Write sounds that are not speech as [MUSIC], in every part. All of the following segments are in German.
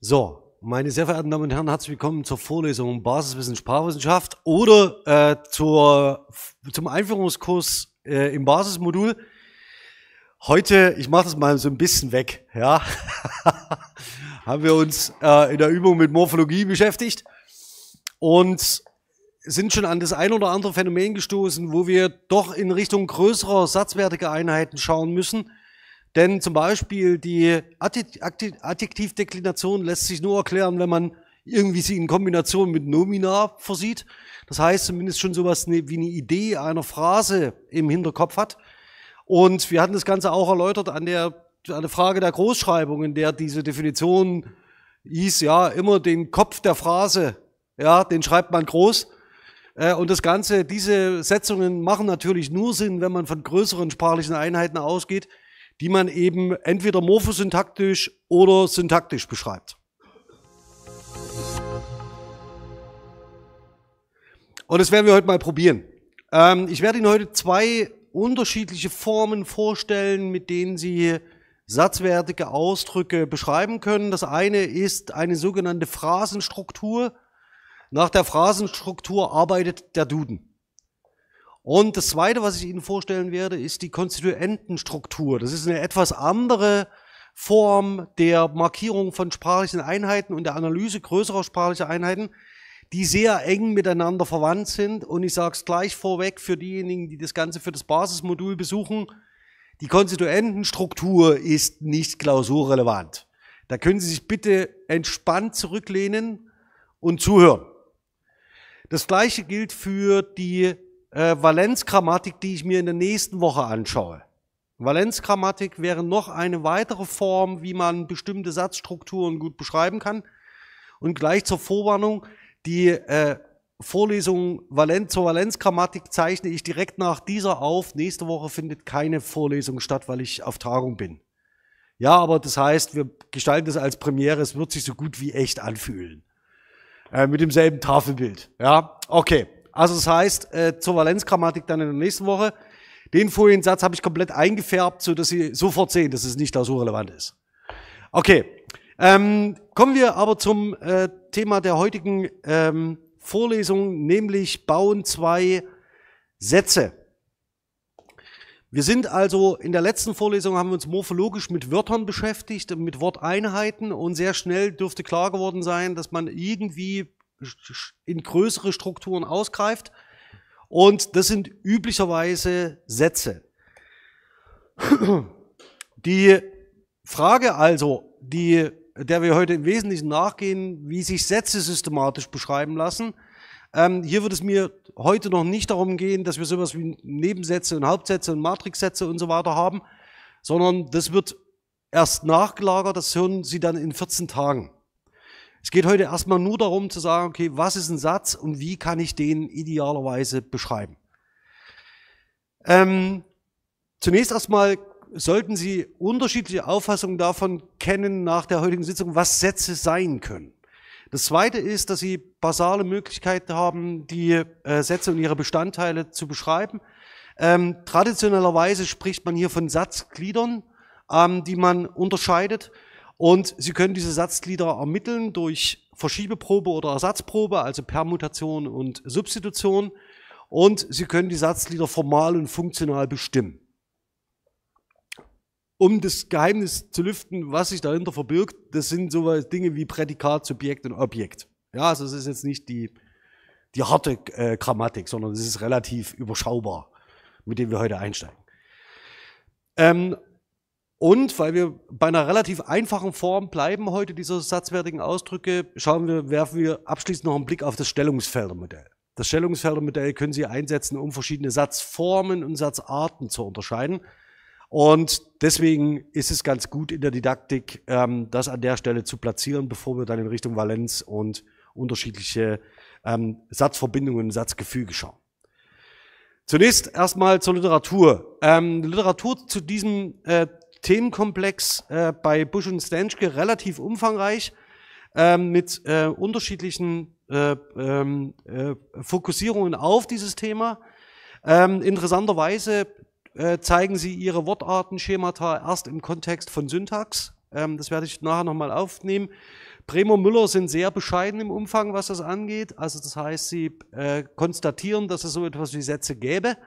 So, meine sehr verehrten Damen und Herren, herzlich willkommen zur Vorlesung Basiswissen Sprachwissenschaft oder äh, zur, zum Einführungskurs äh, im Basismodul. Heute, ich mache das mal so ein bisschen weg, ja, [LAUGHS] haben wir uns äh, in der Übung mit Morphologie beschäftigt und sind schon an das ein oder andere Phänomen gestoßen, wo wir doch in Richtung größerer satzwertiger Einheiten schauen müssen denn zum Beispiel die Adjektivdeklination lässt sich nur erklären, wenn man irgendwie sie in Kombination mit Nomina versieht. Das heißt zumindest schon sowas ne, wie eine Idee einer Phrase im Hinterkopf hat. Und wir hatten das Ganze auch erläutert an der, an der Frage der Großschreibung, in der diese Definition hieß, ja, immer den Kopf der Phrase, ja, den schreibt man groß. Äh, und das Ganze, diese Setzungen machen natürlich nur Sinn, wenn man von größeren sprachlichen Einheiten ausgeht die man eben entweder morphosyntaktisch oder syntaktisch beschreibt. Und das werden wir heute mal probieren. Ähm, ich werde Ihnen heute zwei unterschiedliche Formen vorstellen, mit denen Sie satzwertige Ausdrücke beschreiben können. Das eine ist eine sogenannte Phrasenstruktur. Nach der Phrasenstruktur arbeitet der Duden. Und das Zweite, was ich Ihnen vorstellen werde, ist die Konstituentenstruktur. Das ist eine etwas andere Form der Markierung von sprachlichen Einheiten und der Analyse größerer sprachlicher Einheiten, die sehr eng miteinander verwandt sind. Und ich sage es gleich vorweg für diejenigen, die das Ganze für das Basismodul besuchen, die Konstituentenstruktur ist nicht klausurrelevant. Da können Sie sich bitte entspannt zurücklehnen und zuhören. Das gleiche gilt für die äh, Valenzgrammatik, die ich mir in der nächsten Woche anschaue. Valenzgrammatik wäre noch eine weitere Form, wie man bestimmte Satzstrukturen gut beschreiben kann. Und gleich zur Vorwarnung, die äh, Vorlesung Valenz zur Valenzgrammatik zeichne ich direkt nach dieser auf. Nächste Woche findet keine Vorlesung statt, weil ich auf Tagung bin. Ja, aber das heißt, wir gestalten es als Premiere, es wird sich so gut wie echt anfühlen. Äh, mit demselben Tafelbild. Ja, okay. Also das heißt, äh, zur Valenzgrammatik dann in der nächsten Woche. Den Foliensatz habe ich komplett eingefärbt, so dass Sie sofort sehen, dass es nicht da so relevant ist. Okay, ähm, kommen wir aber zum äh, Thema der heutigen ähm, Vorlesung, nämlich Bauen zwei Sätze. Wir sind also in der letzten Vorlesung haben wir uns morphologisch mit Wörtern beschäftigt, mit Worteinheiten und sehr schnell dürfte klar geworden sein, dass man irgendwie in größere Strukturen ausgreift. Und das sind üblicherweise Sätze. [CLEARS THROAT] Die Frage also, die, der wir heute im Wesentlichen nachgehen, wie sich Sätze systematisch beschreiben lassen, ähm, hier wird es mir heute noch nicht darum gehen, dass wir sowas wie Nebensätze und Hauptsätze und Matrixsätze und so weiter haben, sondern das wird erst nachgelagert, das hören Sie dann in 14 Tagen. Es geht heute erstmal nur darum zu sagen, okay, was ist ein Satz und wie kann ich den idealerweise beschreiben? Ähm, zunächst erstmal sollten Sie unterschiedliche Auffassungen davon kennen nach der heutigen Sitzung, was Sätze sein können. Das Zweite ist, dass Sie basale Möglichkeiten haben, die äh, Sätze und ihre Bestandteile zu beschreiben. Ähm, traditionellerweise spricht man hier von Satzgliedern, ähm, die man unterscheidet. Und Sie können diese Satzglieder ermitteln durch Verschiebeprobe oder Ersatzprobe, also Permutation und Substitution. Und Sie können die Satzglieder formal und funktional bestimmen. Um das Geheimnis zu lüften, was sich dahinter verbirgt, das sind so Dinge wie Prädikat, Subjekt und Objekt. Ja, also es ist jetzt nicht die, die harte äh, Grammatik, sondern es ist relativ überschaubar, mit dem wir heute einsteigen. Ähm, und weil wir bei einer relativ einfachen Form bleiben heute dieser satzwertigen Ausdrücke, schauen wir, werfen wir abschließend noch einen Blick auf das Stellungsfeldermodell. Das Stellungsfeldermodell können Sie einsetzen, um verschiedene Satzformen und Satzarten zu unterscheiden. Und deswegen ist es ganz gut in der Didaktik, ähm, das an der Stelle zu platzieren, bevor wir dann in Richtung Valenz und unterschiedliche ähm, Satzverbindungen, Satzgefüge schauen. Zunächst erstmal zur Literatur. Ähm, Literatur zu diesem äh, Themenkomplex äh, bei Busch und Stenschke relativ umfangreich äh, mit äh, unterschiedlichen äh, ähm, äh, Fokussierungen auf dieses Thema. Ähm, interessanterweise äh, zeigen sie ihre Wortartenschemata erst im Kontext von Syntax. Ähm, das werde ich nachher nochmal aufnehmen. Bremer Müller sind sehr bescheiden im Umfang, was das angeht. Also das heißt, sie konstatieren, dass es so etwas wie Sätze gäbe.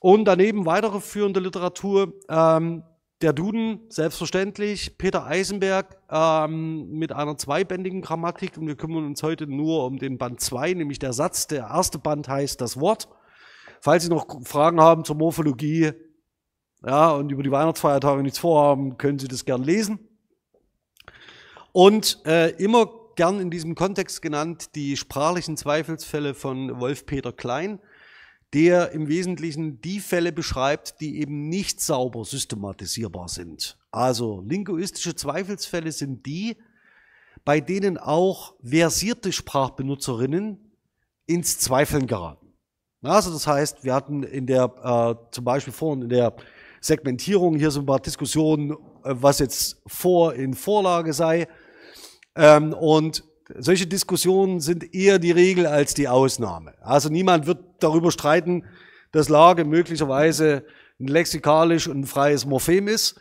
Und daneben weitere führende Literatur, ähm, der Duden, selbstverständlich, Peter Eisenberg ähm, mit einer zweibändigen Grammatik und wir kümmern uns heute nur um den Band 2, nämlich der Satz. Der erste Band heißt das Wort. Falls Sie noch Fragen haben zur Morphologie ja, und über die Weihnachtsfeiertage nichts vorhaben, können Sie das gern lesen. Und äh, immer gern in diesem Kontext genannt die sprachlichen Zweifelsfälle von Wolf-Peter Klein der im Wesentlichen die Fälle beschreibt, die eben nicht sauber systematisierbar sind. Also linguistische Zweifelsfälle sind die, bei denen auch versierte Sprachbenutzerinnen ins Zweifeln geraten. Also das heißt, wir hatten in der, äh, zum Beispiel vorhin in der Segmentierung hier so ein paar Diskussionen, äh, was jetzt vor in Vorlage sei. Ähm, und solche Diskussionen sind eher die Regel als die Ausnahme. Also niemand wird darüber streiten, dass Lage möglicherweise ein lexikalisch und ein freies Morphem ist.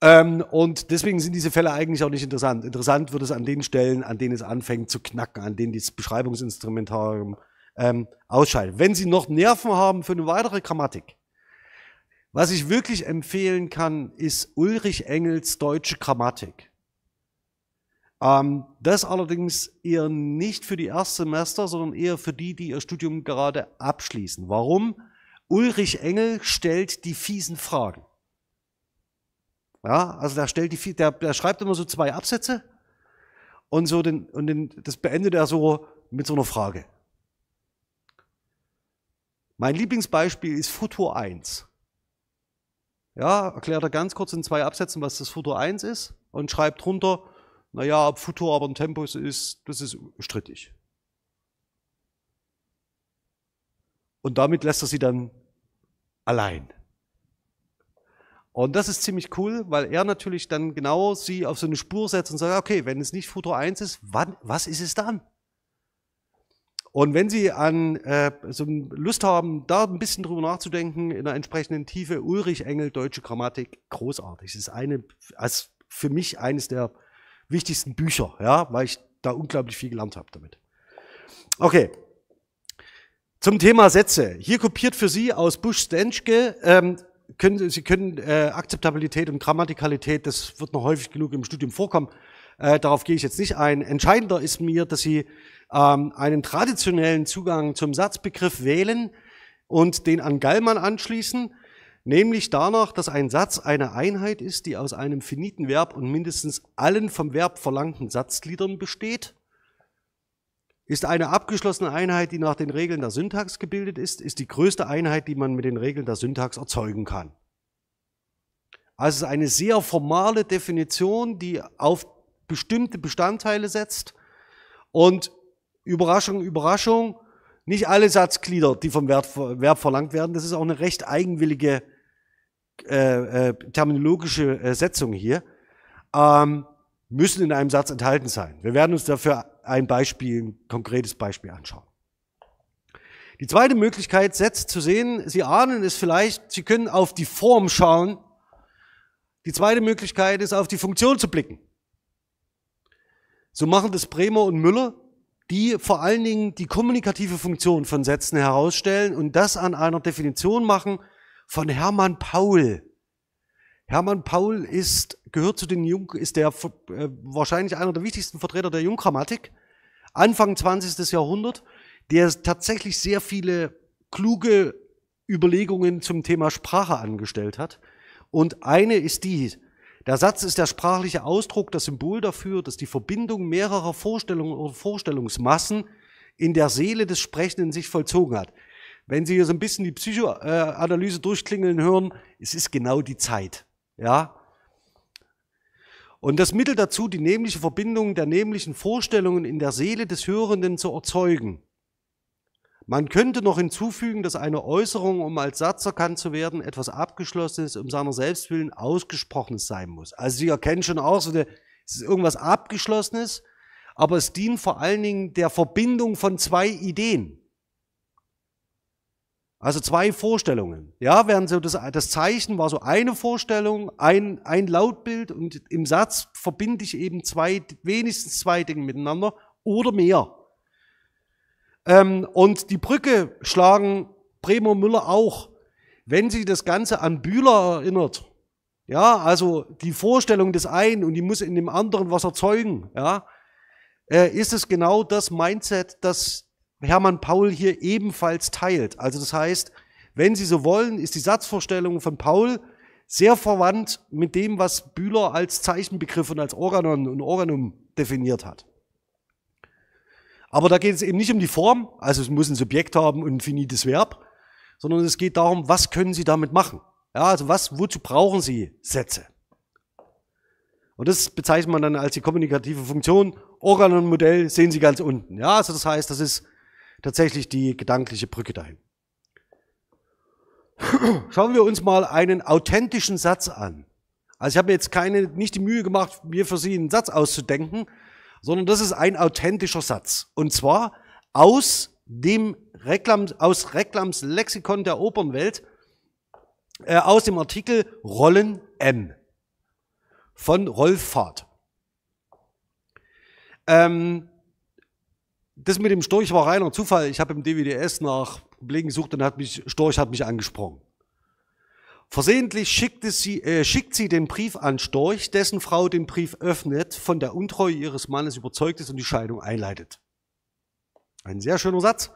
Ähm, und deswegen sind diese Fälle eigentlich auch nicht interessant. Interessant wird es an den Stellen, an denen es anfängt zu knacken, an denen das Beschreibungsinstrumentarium ähm, ausscheidet. Wenn Sie noch Nerven haben für eine weitere Grammatik, was ich wirklich empfehlen kann, ist Ulrich Engels Deutsche Grammatik. Ähm, das allerdings eher nicht für die Erstsemester, sondern eher für die, die ihr Studium gerade abschließen. Warum? Ulrich Engel stellt die fiesen Fragen. Ja, also der, stellt die, der, der schreibt immer so zwei Absätze und, so den, und den, das beendet er so mit so einer Frage. Mein Lieblingsbeispiel ist Futur 1. Ja, erklärt er ganz kurz in zwei Absätzen, was das Futur 1 ist und schreibt drunter, naja, ob Futur aber ein Tempus ist, das ist strittig. Und damit lässt er sie dann allein. Und das ist ziemlich cool, weil er natürlich dann genau sie auf so eine Spur setzt und sagt, okay, wenn es nicht Futur 1 ist, wann, was ist es dann? Und wenn Sie an äh, so Lust haben, da ein bisschen drüber nachzudenken, in der entsprechenden Tiefe, Ulrich Engel, Deutsche Grammatik, großartig. Es ist eine, also für mich eines der wichtigsten Bücher, ja, weil ich da unglaublich viel gelernt habe damit. Okay. Zum Thema Sätze. Hier kopiert für Sie aus Busch Stenschke. Ähm, können, Sie können äh, Akzeptabilität und Grammatikalität, das wird noch häufig genug im Studium vorkommen. Äh, darauf gehe ich jetzt nicht ein. Entscheidender ist mir, dass Sie ähm, einen traditionellen Zugang zum Satzbegriff wählen und den an Gallmann anschließen nämlich danach, dass ein Satz eine Einheit ist, die aus einem finiten Verb und mindestens allen vom Verb verlangten Satzgliedern besteht, ist eine abgeschlossene Einheit, die nach den Regeln der Syntax gebildet ist, ist die größte Einheit, die man mit den Regeln der Syntax erzeugen kann. Also eine sehr formale Definition, die auf bestimmte Bestandteile setzt und Überraschung, Überraschung, nicht alle Satzglieder, die vom Verb verlangt werden. Das ist auch eine recht eigenwillige äh, äh, terminologische äh, Setzung hier, ähm, müssen in einem Satz enthalten sein. Wir werden uns dafür ein Beispiel, ein konkretes Beispiel anschauen. Die zweite Möglichkeit, Sätze zu sehen, Sie ahnen es vielleicht, Sie können auf die Form schauen. Die zweite Möglichkeit ist, auf die Funktion zu blicken. So machen das Bremer und Müller, die vor allen Dingen die kommunikative Funktion von Sätzen herausstellen und das an einer Definition machen, von Hermann Paul. Hermann Paul ist, gehört zu den Jung, ist der, äh, wahrscheinlich einer der wichtigsten Vertreter der Junggrammatik, Anfang 20. Jahrhundert, der tatsächlich sehr viele kluge Überlegungen zum Thema Sprache angestellt hat. Und eine ist die, der Satz ist der sprachliche Ausdruck, das Symbol dafür, dass die Verbindung mehrerer Vorstellungen oder Vorstellungsmassen in der Seele des Sprechenden sich vollzogen hat wenn Sie hier so ein bisschen die Psychoanalyse durchklingeln hören, es ist genau die Zeit. Ja? Und das Mittel dazu, die nämliche Verbindung der nämlichen Vorstellungen in der Seele des Hörenden zu erzeugen. Man könnte noch hinzufügen, dass eine Äußerung, um als Satz erkannt zu werden, etwas Abgeschlossenes, um seiner Selbstwillen Ausgesprochenes sein muss. Also Sie erkennen schon auch, so eine, es ist irgendwas Abgeschlossenes, aber es dient vor allen Dingen der Verbindung von zwei Ideen. Also zwei Vorstellungen. Ja, während so das, das Zeichen war so eine Vorstellung, ein, ein Lautbild und im Satz verbinde ich eben zwei, wenigstens zwei Dinge miteinander oder mehr. Ähm, und die Brücke schlagen Bremer Müller auch, wenn sie das Ganze an Bühler erinnert. Ja, also die Vorstellung des einen und die muss in dem anderen was erzeugen. Ja, äh, ist es genau das Mindset, das Hermann Paul hier ebenfalls teilt. Also das heißt, wenn Sie so wollen, ist die Satzvorstellung von Paul sehr verwandt mit dem, was Bühler als Zeichenbegriff und als Organon und Organum definiert hat. Aber da geht es eben nicht um die Form, also es muss ein Subjekt haben und ein finites Verb, sondern es geht darum, was können Sie damit machen? Ja, also was, wozu brauchen Sie Sätze? Und das bezeichnet man dann als die kommunikative Funktion. Oranon-Modell sehen Sie ganz unten. Ja, also das heißt, das ist tatsächlich die gedankliche Brücke dahin. Schauen wir uns mal einen authentischen Satz an. Also ich habe mir jetzt keine, nicht die Mühe gemacht, mir für Sie einen Satz auszudenken, sondern das ist ein authentischer Satz. Und zwar aus dem Reklams, aus Reklams Lexikon der Opernwelt, äh, aus dem Artikel Rollen M von Rolf Fahrt. Ähm, das mit dem Storch war reiner Zufall. Ich habe im DWDS nach Kollegen gesucht und hat mich, Storch hat mich angesprochen. Versehentlich schickte sie, äh, schickt sie den Brief an Storch, dessen Frau den Brief öffnet, von der Untreue ihres Mannes überzeugt ist und die Scheidung einleitet. Ein sehr schöner Satz.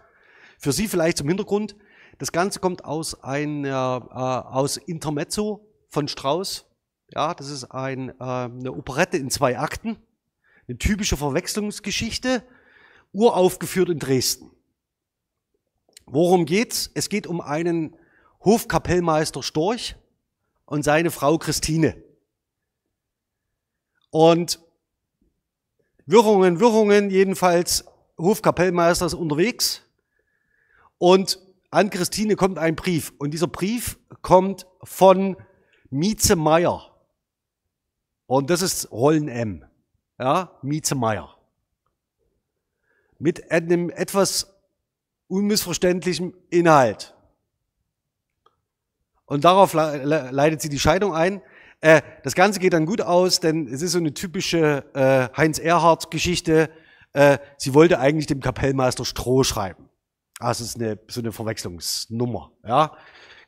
Für Sie vielleicht zum Hintergrund. Das Ganze kommt aus, ein, äh, aus Intermezzo von Strauss. Ja, das ist ein, äh, eine Operette in zwei Akten. Eine typische Verwechslungsgeschichte uraufgeführt in Dresden. Worum geht's? Es geht um einen Hofkapellmeister Storch und seine Frau Christine. Und Wirrungen, Wirrungen, jedenfalls Hofkapellmeister ist unterwegs und an Christine kommt ein Brief und dieser Brief kommt von Mieze Meier. Und das ist Rollen M. Ja, Mieze Meier mit einem etwas unmissverständlichen Inhalt. Und darauf leitet sie die Scheidung ein. Äh, das Ganze geht dann gut aus, denn es ist so eine typische äh, Heinz-Erhardt-Geschichte. Äh, sie wollte eigentlich dem Kapellmeister Stroh schreiben. Also es ist eine, so eine Verwechslungsnummer. Ja?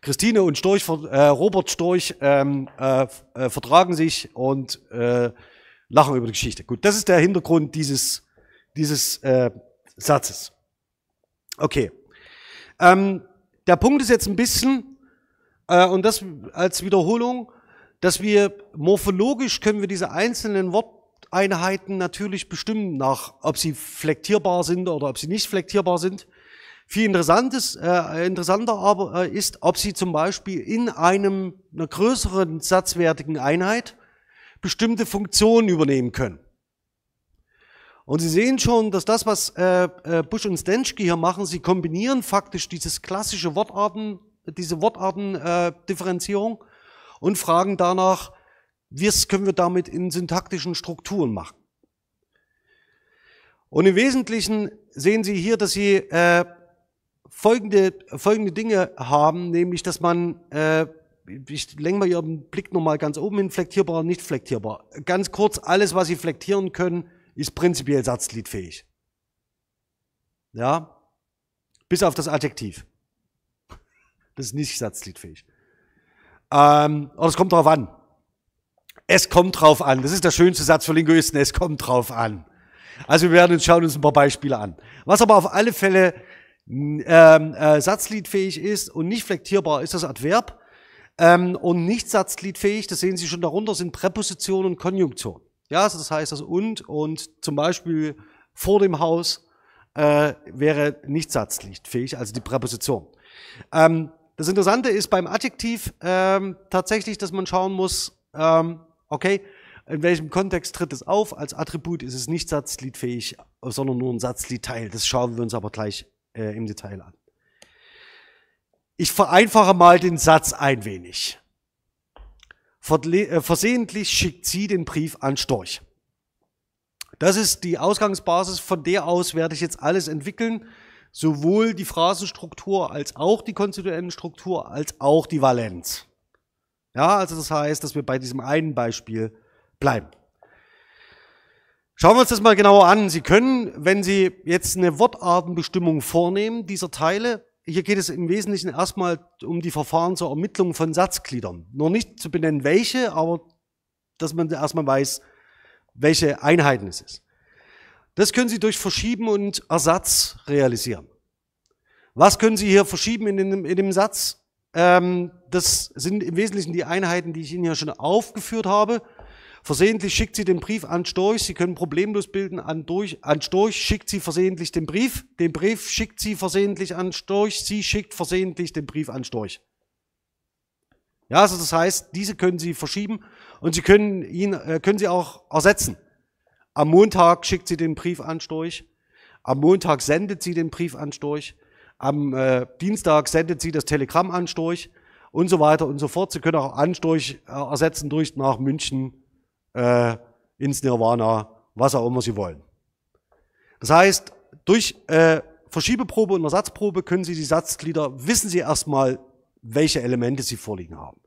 Christine und Storch, äh, Robert Storch ähm, äh, äh, vertragen sich und lachen über die Geschichte. Gut, das ist der Hintergrund dieses dieses äh, Satzes. Okay. Ähm, der Punkt ist jetzt ein bisschen, äh, und das als Wiederholung, dass wir morphologisch können wir diese einzelnen Worteinheiten natürlich bestimmen nach, ob sie flektierbar sind oder ob sie nicht flektierbar sind. Viel interessantes, äh, interessanter aber äh, ist, ob sie zum Beispiel in einem, einer größeren satzwertigen Einheit bestimmte Funktionen übernehmen können. Und Sie sehen schon, dass das, was äh, äh, Busch und Stenschke hier machen, sie kombinieren faktisch dieses klassische Wortarten, diese Wortartendifferenzierung äh, und fragen danach, was können wir damit in syntaktischen Strukturen machen. Und im Wesentlichen sehen Sie hier, dass Sie äh, folgende, folgende Dinge haben, nämlich dass man, äh, ich lenke mal Ihren Blick nochmal ganz oben hin, flektierbar, nicht flektierbar. Ganz kurz, alles, was Sie flektieren können, ist prinzipiell satzgliedfähig. Ja? Bis auf das Adjektiv. Das ist nicht satzgliedfähig. Ähm, aber es kommt drauf an. Es kommt drauf an. Das ist der schönste Satz für Linguisten. Es kommt drauf an. Also wir werden uns schauen uns ein paar Beispiele an. Was aber auf alle Fälle ähm, äh, satzgliedfähig ist und nicht flektierbar, ist das Adverb. Ähm, und nicht satzgliedfähig, das sehen Sie schon darunter, sind Präposition und Konjunktion. Ja, also das heißt das und und zum Beispiel vor dem Haus äh, wäre nicht satzpflichtfähig, also die Präposition. Ähm, das Interessante ist beim Adjektiv ähm, tatsächlich, dass man schauen muss, ähm, okay, in welchem Kontext tritt es auf? Als Attribut ist es nicht satzgliedfähig, sondern nur ein Satzgliedteil. Das schauen wir uns aber gleich äh, im Detail an. Ich vereinfache mal den Satz ein wenig. Äh, versehentlich schickt sie den Brief an Storch. Das ist die Ausgangsbasis, von der aus werde ich jetzt alles entwickeln, sowohl die Phrasenstruktur als auch die Struktur als auch die Valenz. Ja, also das heißt, dass wir bei diesem einen Beispiel bleiben. Schauen wir uns das mal genauer an. Sie können, wenn Sie jetzt eine Wortartenbestimmung vornehmen, dieser Teile, hier geht es im Wesentlichen erstmal um die Verfahren zur Ermittlung von Satzgliedern. Noch nicht zu benennen, welche, aber dass man erstmal weiß, welche Einheiten es ist. Das können Sie durch Verschieben und Ersatz realisieren. Was können Sie hier verschieben in dem, in dem Satz? Ähm, das sind im Wesentlichen die Einheiten, die ich Ihnen hier schon aufgeführt habe. Versehentlich schickt sie den Brief an Storch. Sie können problemlos bilden an, durch, an Storch. Schickt sie versehentlich den Brief. Den Brief schickt sie versehentlich an Storch. Sie schickt versehentlich den Brief an Storch. Ja, also das heißt, diese können Sie verschieben und Sie können ihn, äh, können Sie auch ersetzen. Am Montag schickt sie den Brief an Storch. Am Montag sendet sie den Brief an Storch. Am äh, Dienstag sendet sie das Telegramm an Storch und so weiter und so fort. Sie können auch Anstorch äh, ersetzen durch nach München äh, ins Nirvana, was auch immer sie wollen. Das heißt, durch äh, Verschiebeprobe und Ersatzprobe können Sie die Satzglieder, wissen Sie erstmal, welche Elemente Sie vorliegen haben.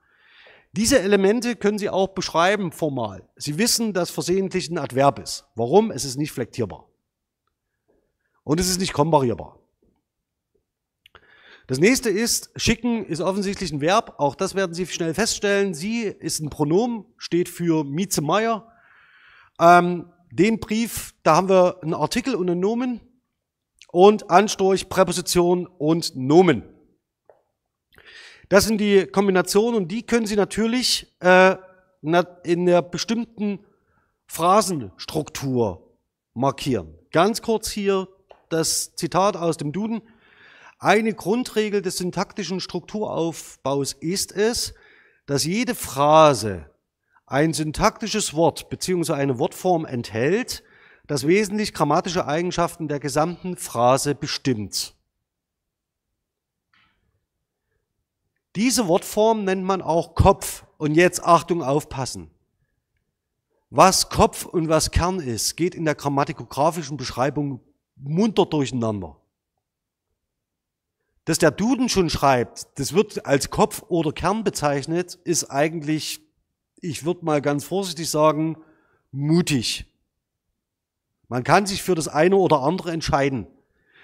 Diese Elemente können Sie auch beschreiben formal. Sie wissen, dass versehentlich ein Adverb ist. Warum? Es ist nicht flektierbar. Und es ist nicht komparierbar. Das nächste ist, schicken ist offensichtlich ein Verb, auch das werden Sie schnell feststellen. Sie ist ein Pronomen, steht für Mieze Meier. Ähm, den Brief, da haben wir einen Artikel und einen Nomen und Anstrich, Präposition und Nomen. Das sind die Kombinationen und die können Sie natürlich äh, in der bestimmten Phrasenstruktur markieren. Ganz kurz hier das Zitat aus dem Duden. Eine Grundregel des syntaktischen Strukturaufbaus ist es, dass jede Phrase ein syntaktisches Wort bzw. eine Wortform enthält, das wesentlich grammatische Eigenschaften der gesamten Phrase bestimmt. Diese Wortform nennt man auch Kopf. Und jetzt Achtung aufpassen. Was Kopf und was Kern ist, geht in der grammatikografischen Beschreibung munter durcheinander. Dass der Duden schon schreibt, das wird als Kopf oder Kern bezeichnet, ist eigentlich, ich würde mal ganz vorsichtig sagen, mutig. Man kann sich für das eine oder andere entscheiden.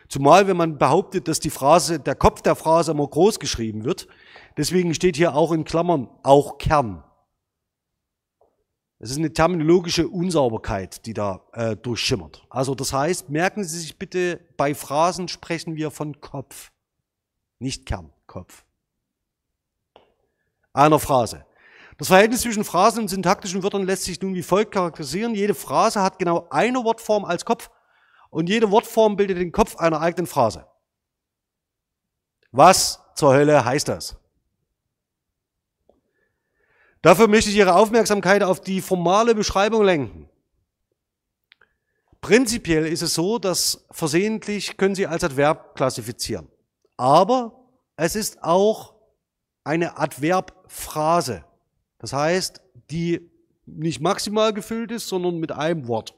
Zumal, wenn man behauptet, dass die Phrase, der Kopf der Phrase immer groß geschrieben wird. Deswegen steht hier auch in Klammern, auch Kern. Es ist eine terminologische Unsauberkeit, die da äh, durchschimmert. Also das heißt, merken Sie sich bitte, bei Phrasen sprechen wir von Kopf nicht Kern, Kopf. Einer Phrase. Das Verhältnis zwischen Phrasen und syntaktischen Wörtern lässt sich nun wie folgt charakterisieren. Jede Phrase hat genau eine Wortform als Kopf und jede Wortform bildet den Kopf einer eigenen Phrase. Was zur Hölle heißt das? Dafür möchte ich Ihre Aufmerksamkeit auf die formale Beschreibung lenken. Prinzipiell ist es so, dass versehentlich können Sie als Adverb klassifizieren aber es ist auch eine Adverbphrase. Das heißt, die nicht maximal gefüllt ist, sondern mit einem Wort.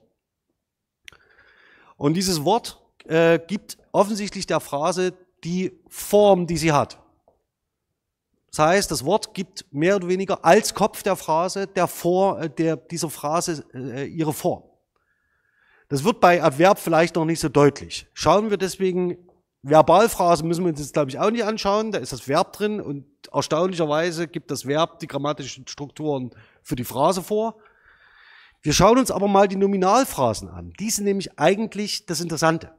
Und dieses Wort äh, gibt offensichtlich der Phrase die Form, die sie hat. Das heißt, das Wort gibt mehr oder weniger als Kopf der Phrase der Vor, äh, der, dieser Phrase äh, ihre Form. Das wird bei Adverb vielleicht noch nicht so deutlich. Schauen wir deswegen Verbalphrasen müssen wir uns jetzt, glaube ich, auch nicht anschauen. Da ist das Verb drin und erstaunlicherweise gibt das Verb die grammatischen Strukturen für die Phrase vor. Wir schauen uns aber mal die Nominalphrasen an. Die sind nämlich eigentlich das Interessante.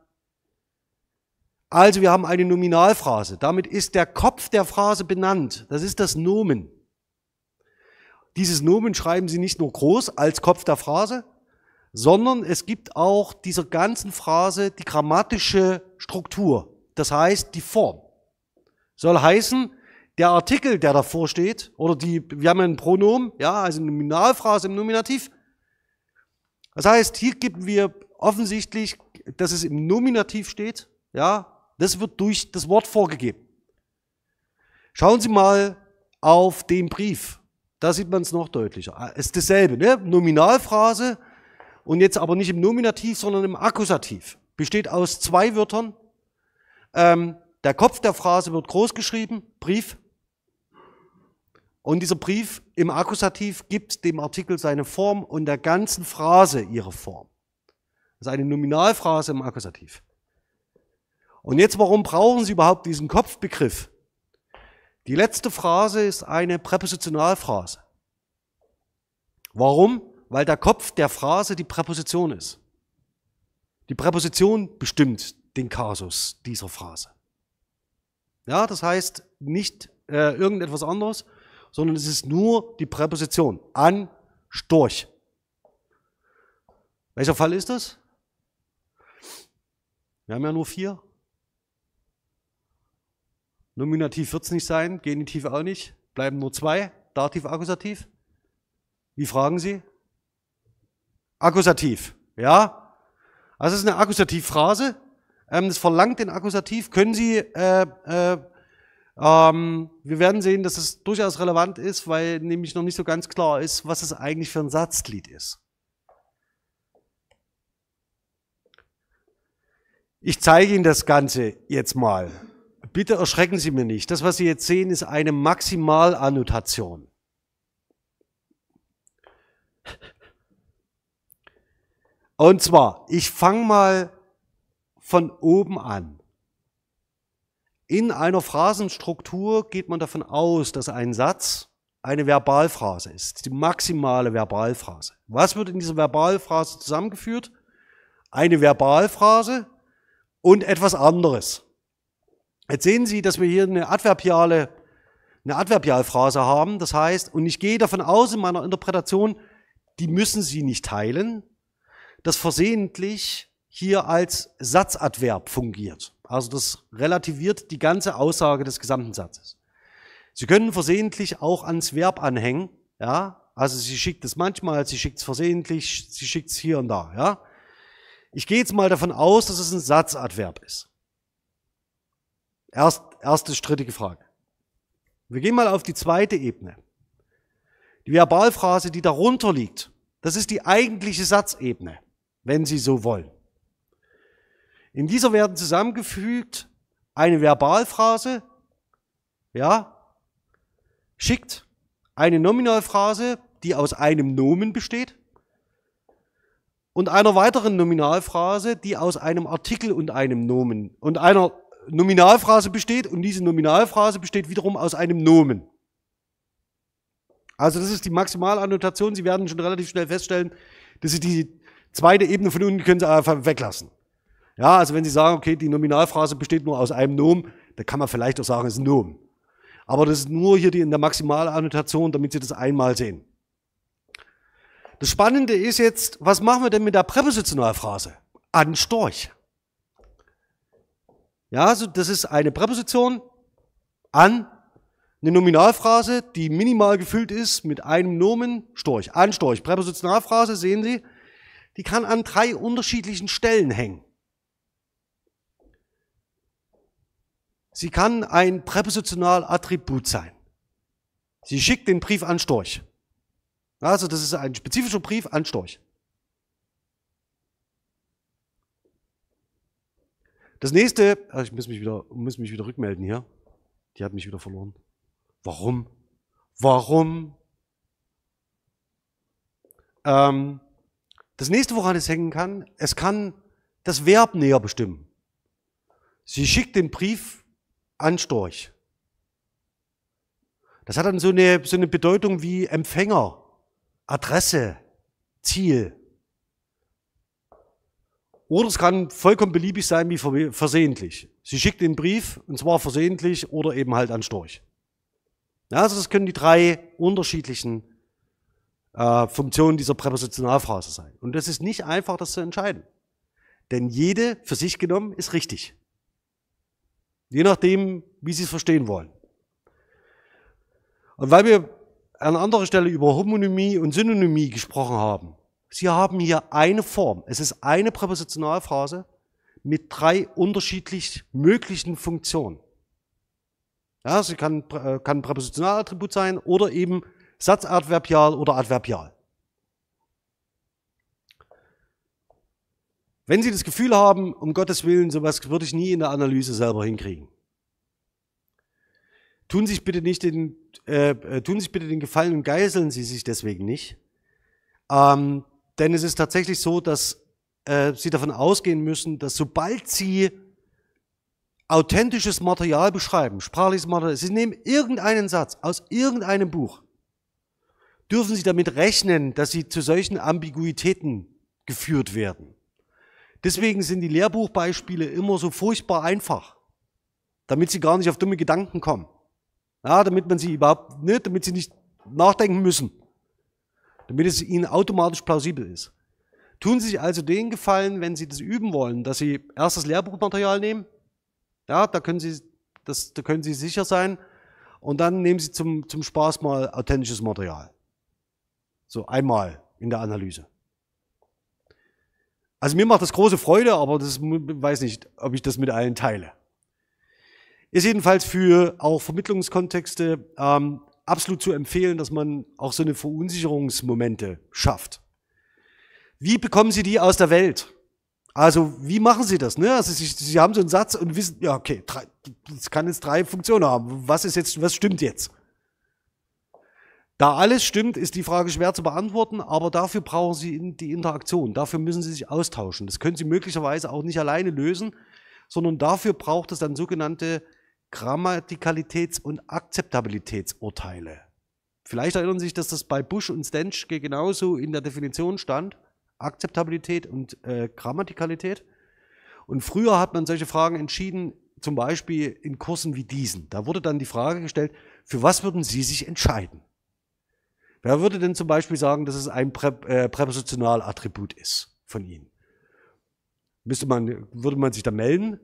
Also wir haben eine Nominalphrase. Damit ist der Kopf der Phrase benannt. Das ist das Nomen. Dieses Nomen schreiben Sie nicht nur groß als Kopf der Phrase, sondern es gibt auch dieser ganzen Phrase die grammatische Struktur das heißt die Form. Soll heißen, der Artikel, der davor steht, oder die, wir haben ein Pronomen, ja, also eine Nominalphrase im Nominativ. Das heißt, hier geben wir offensichtlich, dass es im Nominativ steht, ja, das wird durch das Wort vorgegeben. Schauen Sie mal auf den Brief. Da sieht man es noch deutlicher. Ah, es ist dasselbe, ne? Nominalphrase und jetzt aber nicht im Nominativ, sondern im Akkusativ. Besteht aus zwei Wörtern, ähm, der Kopf der Phrase wird groß geschrieben, Brief. Und dieser Brief im Akkusativ gibt dem Artikel seine Form und der ganzen Phrase ihre Form. Das ist eine Nominalphrase im Akkusativ. Und jetzt, warum brauchen Sie überhaupt diesen Kopfbegriff? Die letzte Phrase ist eine Präpositionalphrase. Warum? Weil der Kopf der Phrase die Präposition ist. Die Präposition bestimmt den Kasus dieser Phrase. Ja, das heißt nicht äh, irgendetwas anderes, sondern es ist nur die Präposition an Storch. Welcher Fall ist das? Wir haben ja nur vier. Nominativ wird es nicht sein, Genitiv auch nicht, bleiben nur zwei, Dativ, Akkusativ. Wie fragen Sie? Akkusativ, ja? Also es ist eine Akkusativphrase, ähm, das verlangt den Akkusativ. Können Sie, äh, äh, ähm, wir werden sehen, dass es durchaus relevant ist, weil nämlich noch nicht so ganz klar ist, was es eigentlich für ein Satzglied ist. Ich zeige Ihnen das Ganze jetzt mal. Bitte erschrecken Sie mir nicht. Das, was Sie jetzt sehen, ist eine Maximalannotation. Und zwar, ich fange mal von oben an. In einer Phrasenstruktur geht man davon aus, dass ein Satz eine Verbalphrase ist, die maximale Verbalphrase. Was wird in dieser Verbalphrase zusammengeführt? Eine Verbalphrase und etwas anderes. Jetzt sehen Sie, dass wir hier eine adverbiale, eine Adverbialphrase haben. Das heißt, und ich gehe davon aus in meiner Interpretation, die müssen Sie nicht teilen, dass versehentlich hier als Satzadverb fungiert. Also das relativiert die ganze Aussage des gesamten Satzes. Sie können versehentlich auch ans Verb anhängen, ja. Also sie schickt es manchmal, sie schickt es versehentlich, sie schickt es hier und da, ja. Ich gehe jetzt mal davon aus, dass es ein Satzadverb ist. Erst, erste strittige Frage. Wir gehen mal auf die zweite Ebene. Die Verbalphrase, die darunter liegt, das ist die eigentliche Satzebene, wenn Sie so wollen. In dieser werden zusammengefügt eine Verbalphrase, ja, schickt eine Nominalphrase, die aus einem Nomen besteht, und einer weiteren Nominalphrase, die aus einem Artikel und einem Nomen und einer Nominalphrase besteht und diese Nominalphrase besteht wiederum aus einem Nomen. Also das ist die Maximalannotation. Sie werden schon relativ schnell feststellen, dass Sie die zweite Ebene von unten können Sie einfach weglassen. Ja, also wenn Sie sagen, okay, die Nominalphrase besteht nur aus einem Nomen, dann kann man vielleicht auch sagen, es ist ein Nomen. Aber das ist nur hier die, in der Maximalannotation, damit Sie das einmal sehen. Das Spannende ist jetzt, was machen wir denn mit der Präpositionalphrase? An Storch. Ja, also das ist eine Präposition an eine Nominalphrase, die minimal gefüllt ist mit einem Nomen Storch. An Storch. Präpositionalphrase, sehen Sie, die kann an drei unterschiedlichen Stellen hängen. Sie kann ein präpositional Attribut sein. Sie schickt den Brief an Storch. Also das ist ein spezifischer Brief an Storch. Das nächste, ich muss mich, wieder, muss mich wieder rückmelden hier. Die hat mich wieder verloren. Warum? Warum? Ähm, das nächste, woran es hängen kann, es kann das Verb näher bestimmen. Sie schickt den Brief Anstorch. Das hat dann so eine, so eine Bedeutung wie Empfänger, Adresse, Ziel. Oder es kann vollkommen beliebig sein wie versehentlich. Sie schickt den Brief und zwar versehentlich oder eben halt an Storch. Ja, also das können die drei unterschiedlichen äh, Funktionen dieser Präpositionalphrase sein. Und es ist nicht einfach, das zu entscheiden. Denn jede für sich genommen ist richtig. Je nachdem, wie Sie es verstehen wollen. Und weil wir an anderer Stelle über Homonymie und Synonymie gesprochen haben, Sie haben hier eine Form. Es ist eine Präpositionalphrase mit drei unterschiedlich möglichen Funktionen. Ja, sie kann, äh, kann Präpositionalattribut sein oder eben Satzadverbial oder Adverbial. Wenn Sie das Gefühl haben, um Gottes Willen, sowas würde ich nie in der Analyse selber hinkriegen. Tun sich bitte nicht den, äh, äh, tun sich bitte den Gefallen und geißeln Sie sich deswegen nicht. Ähm, denn es ist tatsächlich so, dass äh, Sie davon ausgehen müssen, dass sobald Sie authentisches Material beschreiben, sprachliches Material, Sie nehmen irgendeinen Satz aus irgendeinem Buch, dürfen Sie damit rechnen, dass Sie zu solchen Ambiguitäten geführt werden. Deswegen sind die Lehrbuchbeispiele immer so furchtbar einfach, damit sie gar nicht auf dumme Gedanken kommen. Ja, damit man sie überhaupt, ne, damit sie nicht nachdenken müssen, damit es ihnen automatisch plausibel ist. Tun Sie sich also den Gefallen, wenn Sie das üben wollen, dass Sie erst das Lehrbuchmaterial nehmen. Ja, da können Sie, das, da können Sie sicher sein. Und dann nehmen Sie zum, zum Spaß mal authentisches Material. So einmal in der Analyse. Also mir macht das große Freude, aber das weiß nicht, ob ich das mit allen teile. Ist jedenfalls für auch Vermittlungskontexte ähm, absolut zu empfehlen, dass man auch so eine Verunsicherungsmomente schafft. Wie bekommen Sie die aus der Welt? Also wie machen Sie das? Ne? Also Sie, Sie haben so einen Satz und wissen, ja okay, drei, das kann jetzt drei Funktionen haben. Was ist jetzt, was stimmt jetzt? Da alles stimmt, ist die Frage schwer zu beantworten, aber dafür brauchen Sie die Interaktion, dafür müssen Sie sich austauschen. Das können Sie möglicherweise auch nicht alleine lösen, sondern dafür braucht es dann sogenannte Grammatikalitäts- und Akzeptabilitätsurteile. Vielleicht erinnern Sie sich, dass das bei Bush und Stenschke genauso in der Definition stand, Akzeptabilität und äh, Grammatikalität. Und früher hat man solche Fragen entschieden, zum Beispiel in Kursen wie diesen. Da wurde dann die Frage gestellt, für was würden Sie sich entscheiden? Wer würde denn zum Beispiel sagen, dass es ein Prä äh, Präpositionalattribut ist von Ihnen? Müsste man, würde man sich da melden?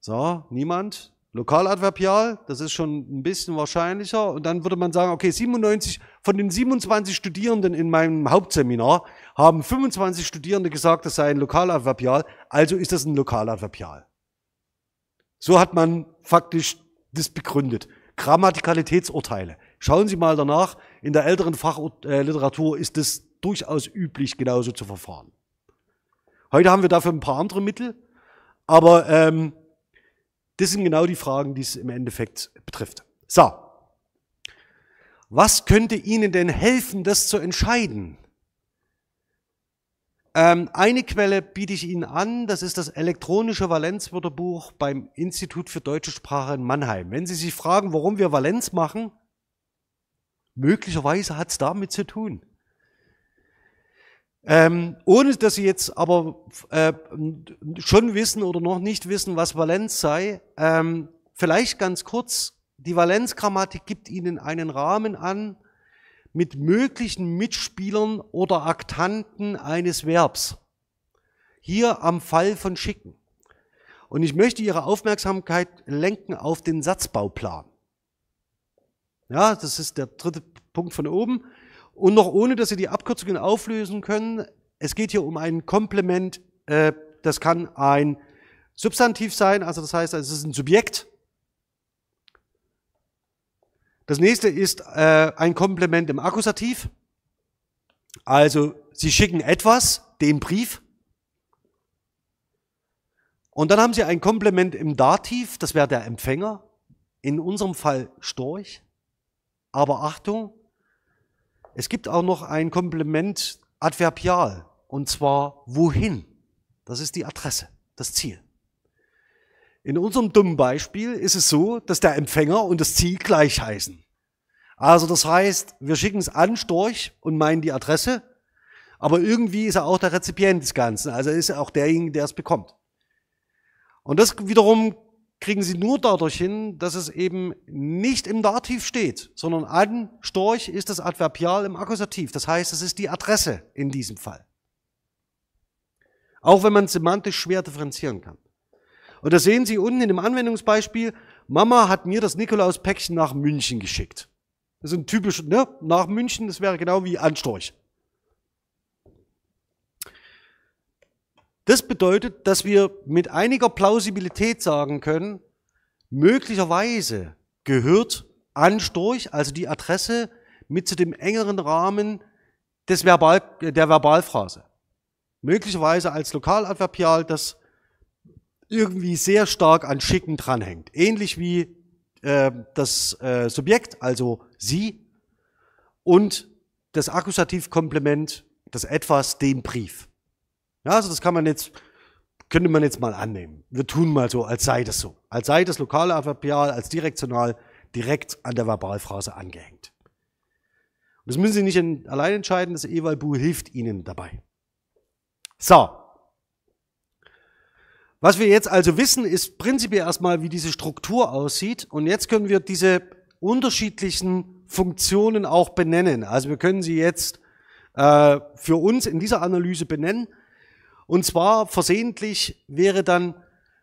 So, niemand? Lokaladverbial, das ist schon ein bisschen wahrscheinlicher. Und dann würde man sagen, okay, 97, von den 27 Studierenden in meinem Hauptseminar haben 25 Studierende gesagt, das sei ein Lokaladverbial, also ist das ein Lokaladverbial. So hat man faktisch das begründet. Grammatikalitätsurteile. Schauen Sie mal danach, in der älteren Fachliteratur ist es durchaus üblich, genauso zu verfahren. Heute haben wir dafür ein paar andere Mittel, aber ähm, das sind genau die Fragen, die es im Endeffekt betrifft. So, was könnte Ihnen denn helfen, das zu entscheiden? Ähm, eine Quelle biete ich Ihnen an, das ist das elektronische Valenzwörterbuch beim Institut für deutsche Sprache in Mannheim. Wenn Sie sich fragen, warum wir Valenz machen, Möglicherweise hat es damit zu tun. Ähm, ohne dass sie jetzt aber äh, schon wissen oder noch nicht wissen, was Valenz sei, ähm, vielleicht ganz kurz, die Valenzgrammatik gibt ihnen einen Rahmen an mit möglichen Mitspielern oder Aktanten eines Verbs. Hier am Fall von Schicken. Und ich möchte Ihre Aufmerksamkeit lenken auf den Satzbauplan. Ja, das ist der dritte Punkt von oben. Und noch ohne, dass Sie die Abkürzungen auflösen können, es geht hier um ein Komplement, äh, das kann ein Substantiv sein, also das heißt, es ist ein Subjekt. Das nächste ist äh, ein Komplement im Akkusativ. Also Sie schicken etwas, den Brief. Und dann haben Sie ein Komplement im Dativ, das wäre der Empfänger, in unserem Fall Storch. Aber Achtung, es gibt auch noch ein Komplement adverbial, und zwar wohin. Das ist die Adresse, das Ziel. In unserem dummen Beispiel ist es so, dass der Empfänger und das Ziel gleich heißen. Also das heißt, wir schicken es an Storch und meinen die Adresse, aber irgendwie ist er auch der Rezipient des Ganzen, also ist er auch derjenige, der es bekommt. Und das wiederum kriegen sie nur dadurch hin, dass es eben nicht im Dativ steht, sondern an Storch ist das Adverbial im Akkusativ. Das heißt, es ist die Adresse in diesem Fall. Auch wenn man semantisch schwer differenzieren kann. Und da sehen Sie unten in dem Anwendungsbeispiel. Mama hat mir das Nikolaus-Päckchen nach München geschickt. Das ist ein typisches, ne? Nach München, das wäre genau wie Anstorch. Das bedeutet, dass wir mit einiger Plausibilität sagen können, möglicherweise gehört Anstorch, also die Adresse, mit zu dem engeren Rahmen des Verbal, der Verbalphrase. Möglicherweise als Lokaladverbial, das irgendwie sehr stark an Schicken dranhängt. Ähnlich wie äh, das äh, Subjekt, also sie, und das Akkusativkomplement, das etwas, den Brief. Ja, also das kann man jetzt, könnte man jetzt mal annehmen. Wir tun mal so, als sei das so. Als sei das lokale Adverbial als direktional direkt an der Verbalphrase angehängt. Und das müssen Sie nicht allein entscheiden, das Evalbu hilft Ihnen dabei. So. Was wir jetzt also wissen, ist prinzipiell erstmal, wie diese Struktur aussieht. Und jetzt können wir diese unterschiedlichen Funktionen auch benennen. Also wir können sie jetzt äh, für uns in dieser Analyse benennen. Und zwar versehentlich wäre dann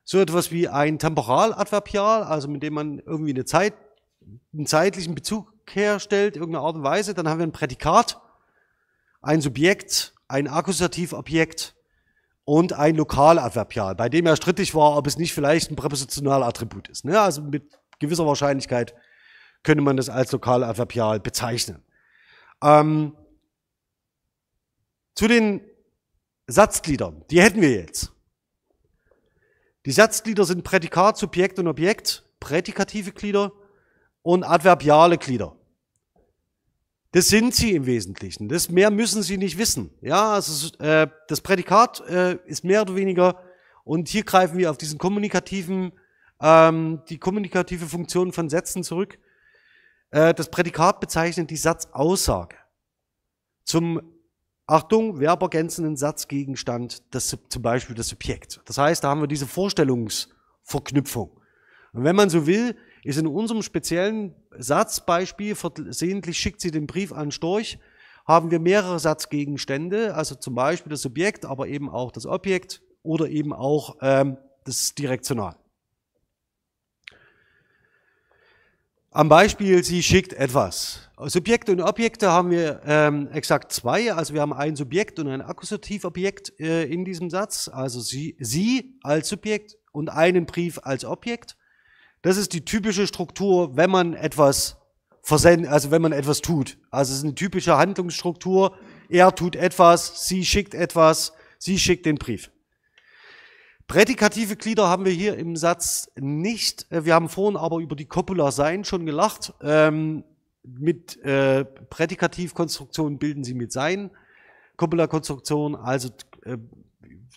so etwas wie ein Temporaladverbial, also mit dem man irgendwie eine Zeit, einen zeitlichen Bezug herstellt, irgendeine Art und Weise. Dann haben wir ein Prädikat, ein Subjekt, ein Akkusativobjekt und ein Lokaladverbial, bei dem ja strittig war, ob es nicht vielleicht ein Präpositionalattribut ist. Ne? Also mit gewisser Wahrscheinlichkeit könnte man das als Lokaladverbial bezeichnen. Ähm, zu den Satzgliedern. Die hätten wir jetzt. Die Satzglieder sind Prädikat, Subjekt und Objekt, prädikative Glieder und adverbiale Glieder. Das sind sie im Wesentlichen. Das mehr müssen sie nicht wissen. Ja, also äh, das Prädikat äh, ist mehr oder weniger. Und hier greifen wir auf diesen kommunikativen, ähm, die kommunikative Funktion von Sätzen zurück. Äh, das Prädikat bezeichnet die Satzaussage. Zum Achtung, wir Satzgegenstand, das, zum Beispiel das Subjekt. Das heißt, da haben wir diese Vorstellungsverknüpfung. Und wenn man so will, ist in unserem speziellen Satzbeispiel, versehentlich schickt sie den Brief an Storch, haben wir mehrere Satzgegenstände, also zum Beispiel das Subjekt, aber eben auch das Objekt oder eben auch ähm, das Direktional. Am Beispiel, sie schickt etwas. Subjekte und Objekte haben wir ähm, exakt zwei. Also wir haben ein Subjekt und ein Akkusativobjekt äh, in diesem Satz. Also sie, sie als Subjekt und einen Brief als Objekt. Das ist die typische Struktur, wenn man etwas versendet, also wenn man etwas tut. Also es ist eine typische Handlungsstruktur. Er tut etwas, sie schickt etwas, sie schickt den Brief. Prädikative Glieder haben wir hier im Satz nicht. Äh, wir haben vorhin aber über die Copula sein schon gelacht. Ähm, mit äh, Prädikativkonstruktionen bilden sie mit sein, Kopularkonstruktionen, also äh,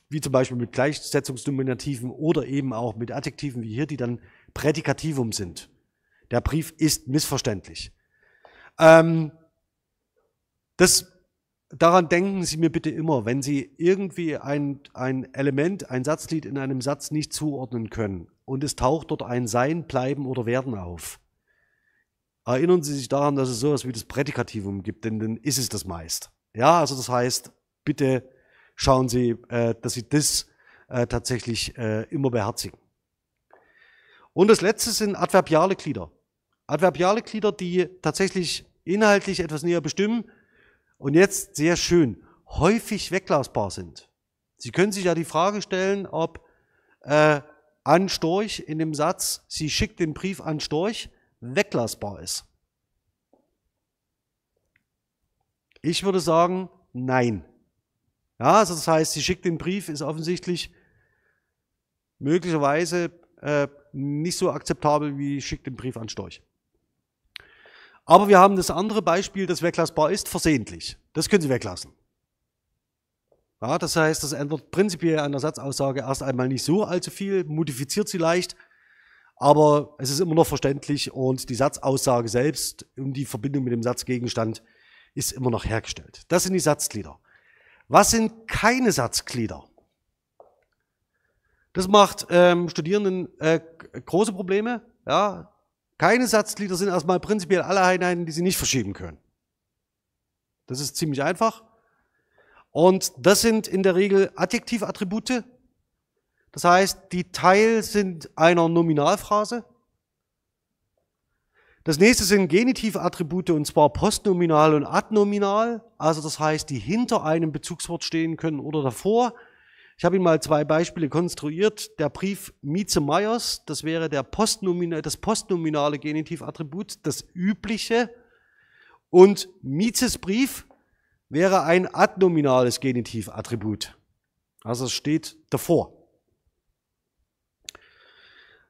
wie zum Beispiel mit Gleichsetzungsnominativen oder eben auch mit Adjektiven wie hier, die dann Prädikativum sind. Der Brief ist missverständlich. Ähm, das, daran denken Sie mir bitte immer, wenn Sie irgendwie ein, ein Element, ein Satzlied in einem Satz nicht zuordnen können und es taucht dort ein Sein, Bleiben oder Werden auf erinnern Sie sich daran, dass es sowas wie das Prädikativum gibt, denn dann ist es das meist. Ja, also das heißt, bitte schauen Sie, äh, dass Sie das äh, tatsächlich äh, immer beherzigen. Und das letzte sind adverbiale Glieder. Adverbiale Glieder, die tatsächlich inhaltlich etwas näher bestimmen und jetzt sehr schön häufig weglassbar sind. Sie können sich ja die Frage stellen, ob äh, an Storch in dem Satz, sie schickt den Brief an Storch, weglassbar ist? Ich würde sagen, nein. Ja, also das heißt, sie schickt den Brief, ist offensichtlich möglicherweise äh, nicht so akzeptabel wie schickt den Brief an Storch. Aber wir haben das andere Beispiel, das weglassbar ist, versehentlich. Das können Sie weglassen. Ja, das heißt, das ändert prinzipiell an der Satzaussage erst einmal nicht so allzu viel, modifiziert sie leicht, aber es ist immer noch verständlich und die Satzaussage selbst und die Verbindung mit dem Satzgegenstand ist immer noch hergestellt. Das sind die Satzglieder. Was sind keine Satzglieder? Das macht ähm, Studierenden äh, große Probleme. Ja? Keine Satzglieder sind erstmal prinzipiell alle Einheiten, die sie nicht verschieben können. Das ist ziemlich einfach. Und das sind in der Regel Adjektivattribute, das heißt, die Teil sind einer Nominalphrase. Das nächste sind Genitivattribute und zwar postnominal und adnominal. Also das heißt, die hinter einem Bezugswort stehen können oder davor. Ich habe Ihnen mal zwei Beispiele konstruiert. Der Brief Mieze Meyers, das wäre der postnominal, das postnominale Genitivattribut, das übliche. Und Mietzes Brief wäre ein adnominales Genitivattribut. Also es steht davor.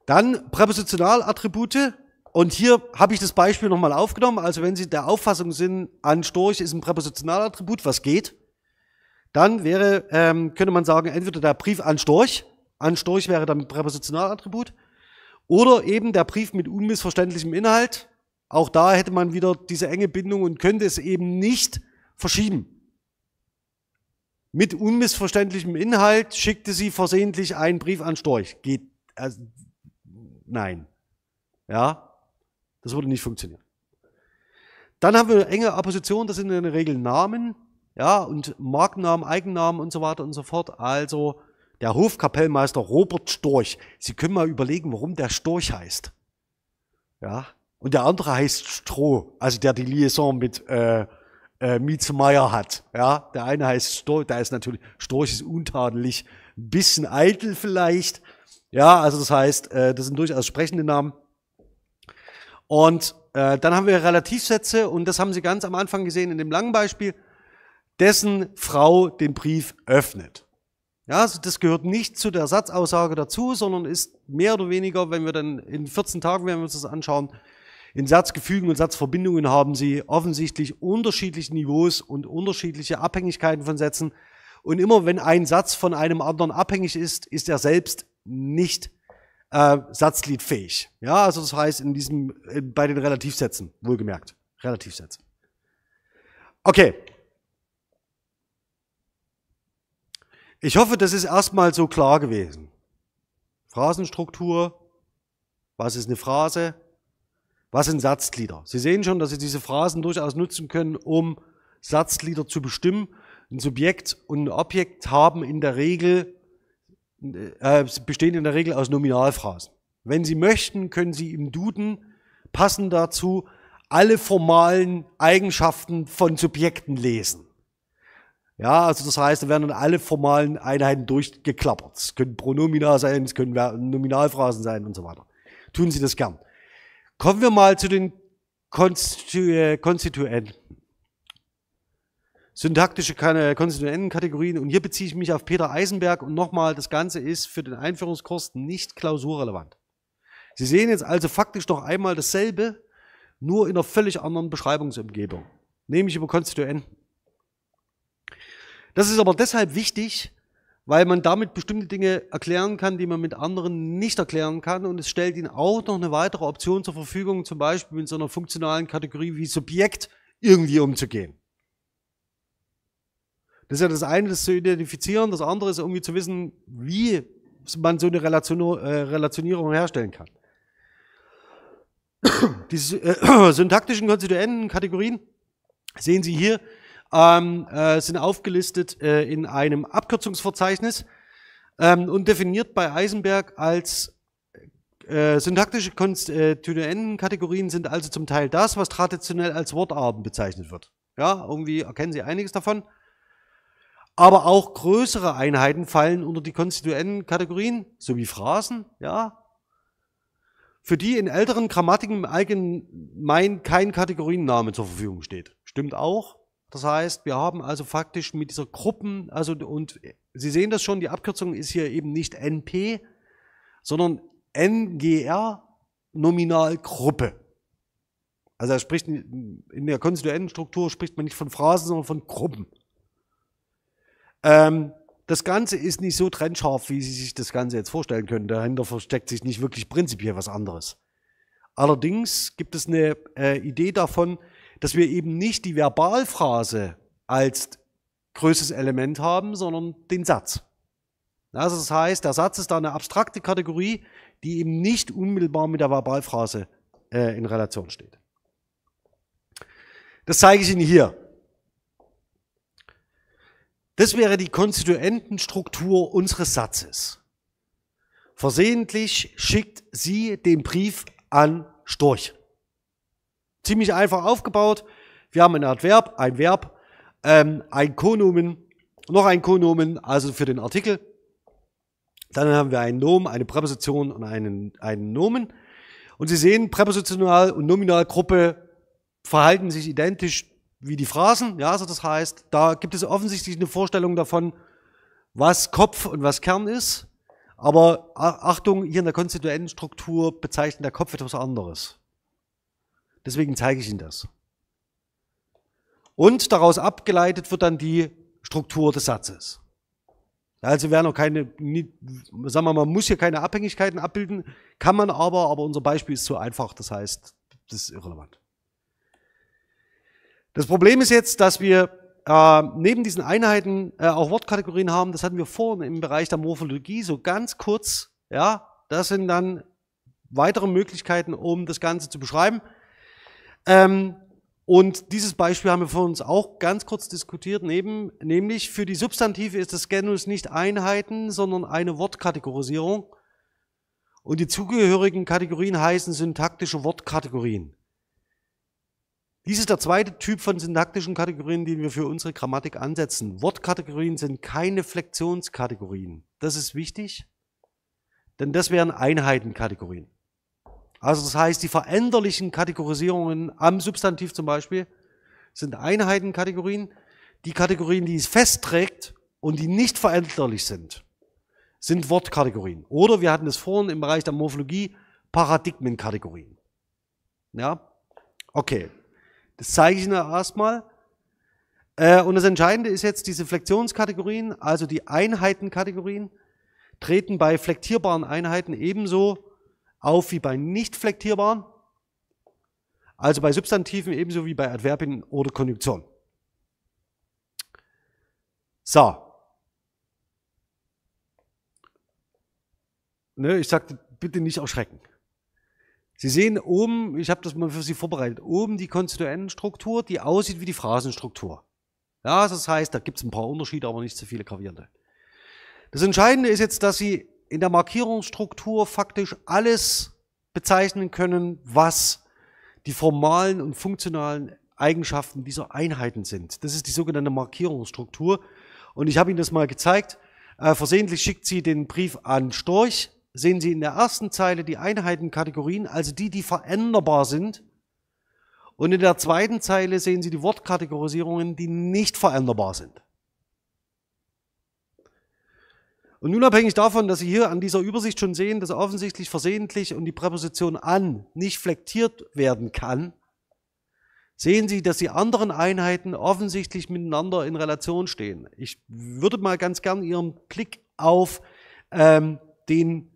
Dann Präpositionalattribute. Und hier habe ich das Beispiel nochmal aufgenommen. Also wenn Sie der Auffassung sind, an Storch ist ein Präpositionalattribut, was geht, dann wäre, ähm, könnte man sagen, entweder der Brief an Storch, an Storch wäre dann ein Präpositionalattribut, oder eben der Brief mit unmissverständlichem Inhalt. Auch da hätte man wieder diese enge Bindung und könnte es eben nicht verschieben. Mit unmissverständlichem Inhalt schickte sie versehentlich einen Brief an Storch. Geht, also Nein. Ja, das würde nicht funktionieren. Dann haben wir eine enge Appositionen, das sind in der Regel Namen, ja, und Markennamen, Eigennamen und so weiter und so fort. Also der Hofkapellmeister Robert Storch. Sie können mal überlegen, warum der Storch heißt. Ja, und der andere heißt Stroh, also der die Liaison mit äh, äh, Mietzmeier hat. Ja, der eine heißt Storch, der ist natürlich, Storch ist untadelig, ein bisschen eitel vielleicht, ja, also das heißt, äh, das sind durchaus sprechende Namen. Und äh, dann haben wir Relativsätze und das haben Sie ganz am Anfang gesehen in dem langen Beispiel, dessen Frau den Brief öffnet. Ja, also das gehört nicht zu der Satzaussage dazu, sondern ist mehr oder weniger, wenn wir dann in 14 Tagen, wenn wir uns das anschauen, in Satzgefügen und Satzverbindungen haben sie offensichtlich unterschiedliche Niveaus und unterschiedliche Abhängigkeiten von Sätzen. Und immer wenn ein Satz von einem anderen abhängig ist, ist er selbst nicht äh, satzgliedfähig. Ja, also das heißt in diesem, äh, bei den Relativsätzen, wohlgemerkt. Relativsätze. Okay. Ich hoffe, das ist erstmal so klar gewesen. Phrasenstruktur, was ist eine Phrase, was sind Satzglieder. Sie sehen schon, dass Sie diese Phrasen durchaus nutzen können, um Satzglieder zu bestimmen. Ein Subjekt und ein Objekt haben in der Regel äh, äh bestehen in der Regel aus Nominalphrasen. Wenn Sie möchten, können Sie im Duden passend dazu alle formalen Eigenschaften von Subjekten lesen. Ja, also das heißt, da werden dann alle formalen Einheiten durchgeklappert. Es können Pronomina sein, es können Nominalphrasen sein und so weiter. Tun Sie das gern. Kommen wir mal zu den Konstitu äh, Konstituenten syntaktische äh, Konstituentenkategorien. Und hier beziehe ich mich auf Peter Eisenberg. Und nochmal, das Ganze ist für den Einführungskurs nicht klausurrelevant. Sie sehen jetzt also faktisch noch einmal dasselbe, nur in einer völlig anderen Beschreibungsumgebung, nämlich über Konstituenten. Das ist aber deshalb wichtig, weil man damit bestimmte Dinge erklären kann, die man mit anderen nicht erklären kann. Und es stellt ihnen auch noch eine weitere Option zur Verfügung, zum Beispiel mit so einer funktionalen Kategorie wie Subjekt irgendwie umzugehen. Das ist ja das eine, das zu identifizieren. Das andere ist irgendwie zu wissen, wie man so eine Relation, äh, Relationierung herstellen kann. [COUGHS] Die äh, [COUGHS] syntaktischen Konstituenten, Kategorien, sehen Sie hier, ähm, äh, sind aufgelistet äh, in einem Abkürzungsverzeichnis ähm, und definiert bei Eisenberg als äh, syntaktische Konstituentenkategorien sind also zum Teil das, was traditionell als Wortarten bezeichnet wird. Ja, irgendwie erkennen Sie einiges davon. Aber auch größere Einheiten fallen unter die konstituenten Kategorien, sowie Phrasen, ja. Für die in älteren Grammatiken im Allgemeinen kein Kategorienname zur Verfügung steht. Stimmt auch. Das heißt, wir haben also faktisch mit dieser Gruppen, also und Sie sehen das schon, die Abkürzung ist hier eben nicht NP, sondern NGR Nominalgruppe. Also er spricht in der konstituenten Struktur spricht man nicht von Phrasen, sondern von Gruppen. Ähm, das Ganze ist nicht so trennscharf, wie Sie sich das Ganze jetzt vorstellen können. Dahinter versteckt sich nicht wirklich prinzipiell was anderes. Allerdings gibt es eine äh, Idee davon, dass wir eben nicht die Verbalphrase als größtes Element haben, sondern den Satz. Also das heißt, der Satz ist da eine abstrakte Kategorie, die eben nicht unmittelbar mit der Verbalphrase äh, in Relation steht. Das zeige ich Ihnen hier. Das wäre die Konstituentenstruktur unseres Satzes. Versehentlich schickt sie den Brief an Storch. Ziemlich einfach aufgebaut. Wir haben ein Adverb, ein Verb, ähm, ein Konomen, noch ein Konomen, also für den Artikel. Dann haben wir einen Nomen, eine Präposition und einen, einen Nomen. Und Sie sehen, Präpositional- und Nominalgruppe verhalten sich identisch wie die Phrasen, ja, also das heißt, da gibt es offensichtlich eine Vorstellung davon, was Kopf und was Kern ist. Aber Achtung, hier in der konstituenten Struktur bezeichnet der Kopf etwas anderes. Deswegen zeige ich Ihnen das. Und daraus abgeleitet wird dann die Struktur des Satzes. Also werden noch keine, sagen wir mal, man muss hier keine Abhängigkeiten abbilden, kann man aber, aber unser Beispiel ist zu einfach, das heißt, das ist irrelevant. Das Problem ist jetzt, dass wir äh, neben diesen Einheiten äh, auch Wortkategorien haben. Das hatten wir vorhin im Bereich der Morphologie so ganz kurz. Ja, das sind dann weitere Möglichkeiten, um das Ganze zu beschreiben. Ähm, und dieses Beispiel haben wir vor uns auch ganz kurz diskutiert, neben, nämlich für die Substantive ist das Genus nicht Einheiten, sondern eine Wortkategorisierung. Und die zugehörigen Kategorien heißen syntaktische Wortkategorien. Dies ist der zweite Typ von syntaktischen Kategorien, den wir für unsere Grammatik ansetzen. Wortkategorien sind keine Flexionskategorien. Das ist wichtig, denn das wären Einheitenkategorien. Also das heißt, die veränderlichen Kategorisierungen am Substantiv zum Beispiel sind Einheitenkategorien. Die Kategorien, die es festträgt und die nicht veränderlich sind, sind Wortkategorien. Oder wir hatten es vorhin im Bereich der Morphologie, Paradigmenkategorien. Ja? Okay. Das zeige ich Ihnen erstmal. Äh, und das Entscheidende ist jetzt, diese Flexionskategorien, also die Einheitenkategorien, treten bei flektierbaren Einheiten ebenso auf wie bei nicht flektierbaren, also bei Substantiven ebenso wie bei Adverbien oder Konjunktionen. So. Ne, ich sagte, bitte nicht erschrecken. Sie sehen oben, ich habe das mal für Sie vorbereitet, oben die Konstituentenstruktur, die aussieht wie die Phrasenstruktur. Ja, das heißt, da gibt es ein paar Unterschiede, aber nicht so viele gravierende. Das Entscheidende ist jetzt, dass Sie in der Markierungsstruktur faktisch alles bezeichnen können, was die formalen und funktionalen Eigenschaften dieser Einheiten sind. Das ist die sogenannte Markierungsstruktur. Und ich habe Ihnen das mal gezeigt. Äh, versehentlich schickt sie den Brief an Storch, sehen Sie in der ersten Zeile die Einheitenkategorien, also die, die veränderbar sind. Und in der zweiten Zeile sehen Sie die Wortkategorisierungen, die nicht veränderbar sind. Und unabhängig davon, dass Sie hier an dieser Übersicht schon sehen, dass offensichtlich versehentlich und die Präposition an nicht flektiert werden kann, sehen Sie, dass die anderen Einheiten offensichtlich miteinander in Relation stehen. Ich würde mal ganz gern Ihren Blick auf ähm, den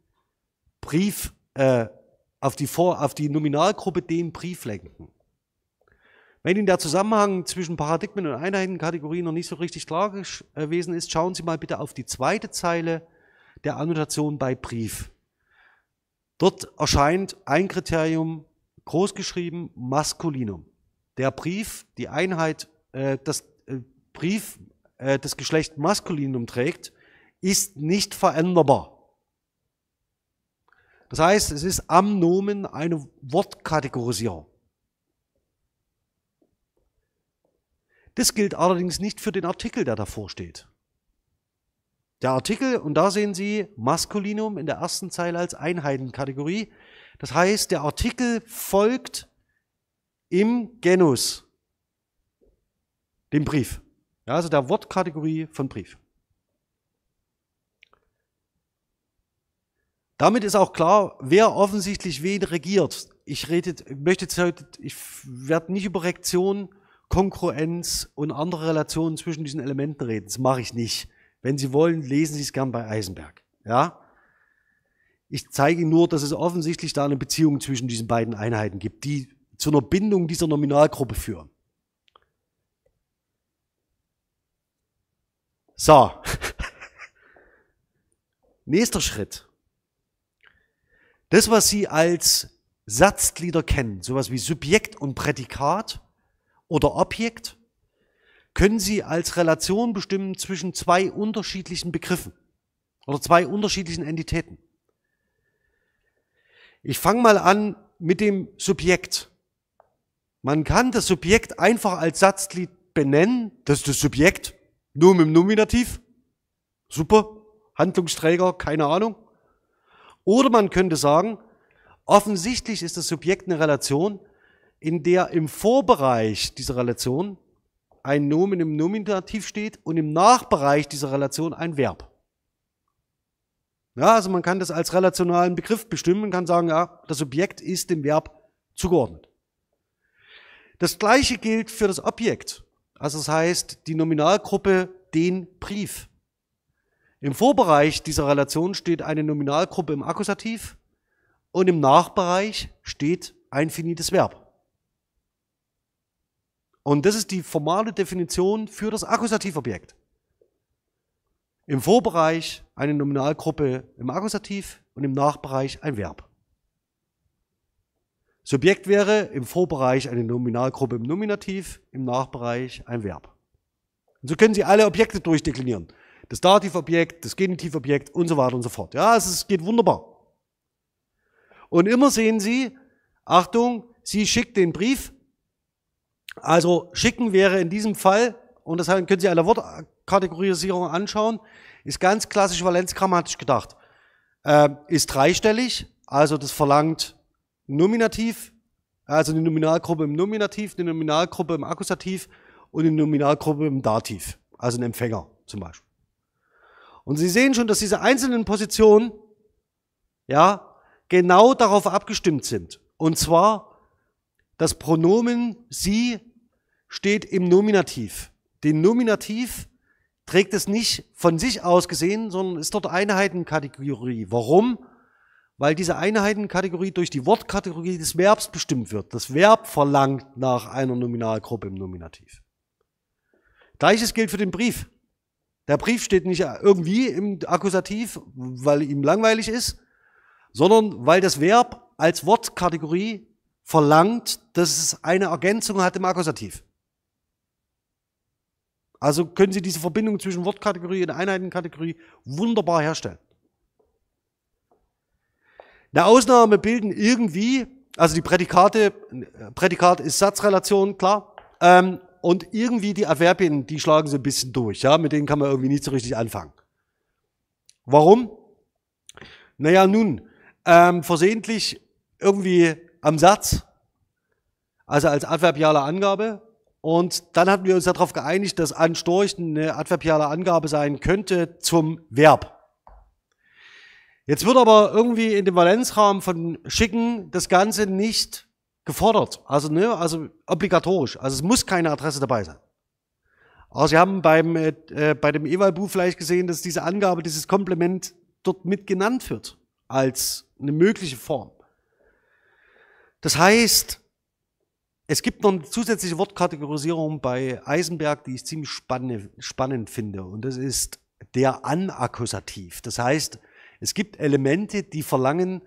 Brief, äh, auf, die Vor-, auf die Nominalgruppe den Brief lenken. Wenn Ihnen der Zusammenhang zwischen Paradigmen und Einheitenkategorien noch nicht so richtig klar äh, gewesen ist, schauen Sie mal bitte auf die zweite Zeile der Annotation bei Brief. Dort erscheint ein Kriterium großgeschrieben Maskulinum. Der Brief, die Einheit, äh, das äh, Brief, äh, das Geschlecht Maskulinum trägt, ist nicht veränderbar. Das heißt, es ist am Nomen eine Wortkategorisierung. Das gilt allerdings nicht für den Artikel, der davor steht. Der Artikel, und da sehen Sie Maskulinum in der ersten Zeile als Einheitenkategorie. Das heißt, der Artikel folgt im Genus, dem Brief. Ja, also der Wortkategorie von Brief. Damit ist auch klar, wer offensichtlich wen regiert. Ich rede, möchte jetzt heute, ich werde nicht über Reaktion, Konkurrenz und andere Relationen zwischen diesen Elementen reden. Das mache ich nicht. Wenn Sie wollen, lesen Sie es gern bei Eisenberg. Ja? Ich zeige Ihnen nur, dass es offensichtlich da eine Beziehung zwischen diesen beiden Einheiten gibt, die zu einer Bindung dieser Nominalgruppe führen. So. [LAUGHS] Nächster Schritt. Das, was Sie als Satzglieder kennen, sowas wie Subjekt und Prädikat oder Objekt, können Sie als Relation bestimmen zwischen zwei unterschiedlichen Begriffen oder zwei unterschiedlichen Entitäten. Ich fange mal an mit dem Subjekt. Man kann das Subjekt einfach als Satzglied benennen. Das ist das Subjekt, nur mit dem Nominativ. Super. Handlungsträger, keine Ahnung. Oder man könnte sagen, offensichtlich ist das Subjekt eine Relation, in der im Vorbereich dieser Relation ein Nomen im Nominativ steht und im Nachbereich dieser Relation ein Verb. Ja, also man kann das als relationalen Begriff bestimmen und kann sagen, ja, das Subjekt ist dem Verb zugeordnet. Das gleiche gilt für das Objekt. Also das heißt, die Nominalgruppe den Brief. Im Vorbereich dieser Relation steht eine Nominalgruppe im Akkusativ und im Nachbereich steht ein finites Verb. Und das ist die formale Definition für das Akkusativobjekt. Im Vorbereich eine Nominalgruppe im Akkusativ und im Nachbereich ein Verb. Subjekt wäre im Vorbereich eine Nominalgruppe im Nominativ, im Nachbereich ein Verb. Und so können Sie alle Objekte durchdeklinieren das Dativobjekt, das Genitivobjekt und so weiter und so fort. Ja, also es geht wunderbar. Und immer sehen Sie, Achtung, sie schickt den Brief. Also schicken wäre in diesem Fall, und deshalb können Sie alle Wortkategorisierung anschauen, ist ganz klassisch valenzgrammatisch gedacht. Äh, ist dreistellig, also das verlangt Nominativ, also eine Nominalgruppe im Nominativ, eine Nominalgruppe im Akkusativ und eine Nominalgruppe im Dativ, also ein Empfänger zum Beispiel. Und Sie sehen schon, dass diese einzelnen Positionen, ja, genau darauf abgestimmt sind. Und zwar, das Pronomen Sie steht im Nominativ. Den Nominativ trägt es nicht von sich aus gesehen, sondern ist dort Einheitenkategorie. Warum? Weil diese Einheitenkategorie durch die Wortkategorie des Verbs bestimmt wird. Das Verb verlangt nach einer Nominalgruppe im Nominativ. Gleiches gilt für den Brief. Der Brief steht nicht irgendwie im Akkusativ, weil ihm langweilig ist, sondern weil das Verb als Wortkategorie verlangt, dass es eine Ergänzung hat im Akkusativ. Also können Sie diese Verbindung zwischen Wortkategorie und Einheitenkategorie wunderbar herstellen. Eine Ausnahme bilden irgendwie, also die Prädikate, Prädikat ist Satzrelation, klar, ähm, und irgendwie die Adverbien, die schlagen so ein bisschen durch. Ja? Mit denen kann man irgendwie nicht so richtig anfangen. Warum? Naja, nun, ähm, versehentlich irgendwie am Satz, also als adverbiale Angabe. Und dann hatten wir uns darauf geeinigt, dass an Storch eine adverbiale Angabe sein könnte zum Verb. Jetzt wird aber irgendwie in dem Valenzrahmen von Schicken das Ganze nicht gefordert. Also, ne, also obligatorisch. Also es muss keine Adresse dabei sein. Aber Sie haben beim, äh, äh, bei dem Ewald-Buch vielleicht gesehen, dass diese Angabe, dieses Komplement dort mit genannt wird als eine mögliche Form. Das heißt, es gibt noch eine zusätzliche Wortkategorisierung bei Eisenberg, die ich ziemlich spanne, spannend finde. Und das ist der Anakkusativ. Das heißt, es gibt Elemente, die verlangen,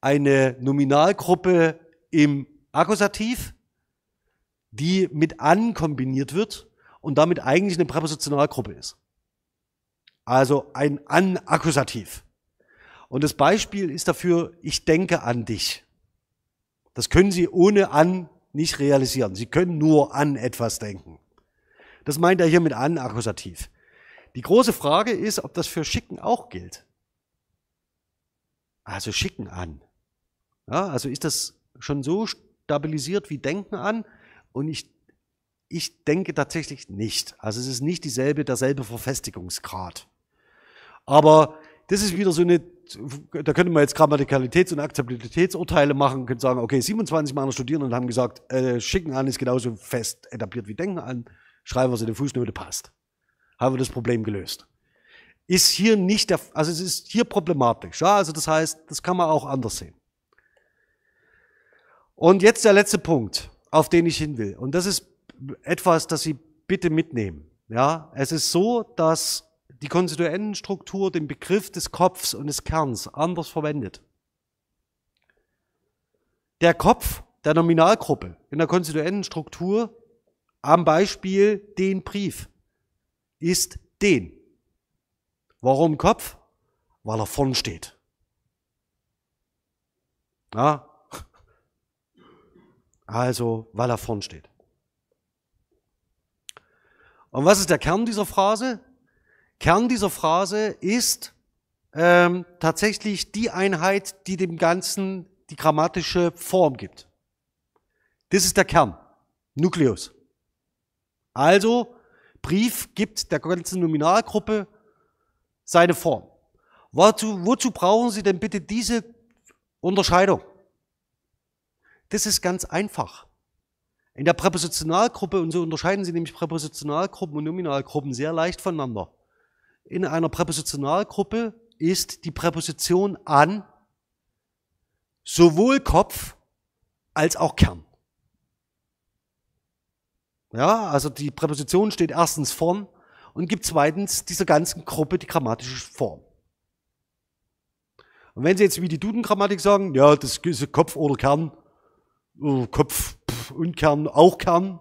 eine Nominalgruppe im Akkusativ, die mit an kombiniert wird und damit eigentlich eine Präpositionalgruppe ist. Also ein an-Akkusativ. Und das Beispiel ist dafür, ich denke an dich. Das können Sie ohne an nicht realisieren. Sie können nur an etwas denken. Das meint er hier mit an Akkusativ. Die große Frage ist, ob das für Schicken auch gilt. Also Schicken an. Ja, also ist das schon so stabilisiert wie Denken an und ich, ich denke tatsächlich nicht. Also es ist nicht dieselbe, derselbe Verfestigungsgrad. Aber das ist wieder so eine, da könnte man jetzt Grammatikalitäts- und Akzeptabilitätsurteile machen, könnte sagen, okay, 27 meiner Studierenden haben gesagt, äh, Schicken an ist genauso fest etabliert wie Denken an, schreiben wir es in die Fußnote, passt. Haben wir das Problem gelöst ist hier nicht der, also es ist hier problematisch. Ja, also das heißt, das kann man auch anders sehen. Und jetzt der letzte Punkt, auf den ich hin will. Und das ist etwas, das Sie bitte mitnehmen. Ja, es ist so, dass die Konstituentenstruktur den Begriff des Kopfs und des Kerns anders verwendet. Der Kopf der Nominalgruppe in der Konstituentenstruktur am Beispiel den Brief ist den. Warum Kopf? Weil er vorn steht. Ja, also, weil er vorn steht. Und was ist der Kern dieser Phrase? Kern dieser Phrase ist ähm, tatsächlich die Einheit, die dem Ganzen die grammatische Form gibt. Das ist der Kern, Nukleus. Also, Brief gibt der ganzen Nominalgruppe seine Form. Wozu, wozu brauchen Sie denn bitte diese Unterscheidung? Das ist ganz einfach. In der Präpositionalgruppe, und so unterscheiden sie nämlich Präpositionalgruppen und Nominalgruppen sehr leicht voneinander. In einer Präpositionalgruppe ist die Präposition an sowohl Kopf als auch Kern. Ja, also die Präposition steht erstens vorn und gibt zweitens dieser ganzen Gruppe die grammatische Form. Und wenn Sie jetzt wie die Duden-Grammatik sagen, ja, das ist Kopf oder Kern, Oh, Kopf und Kern auch Kern,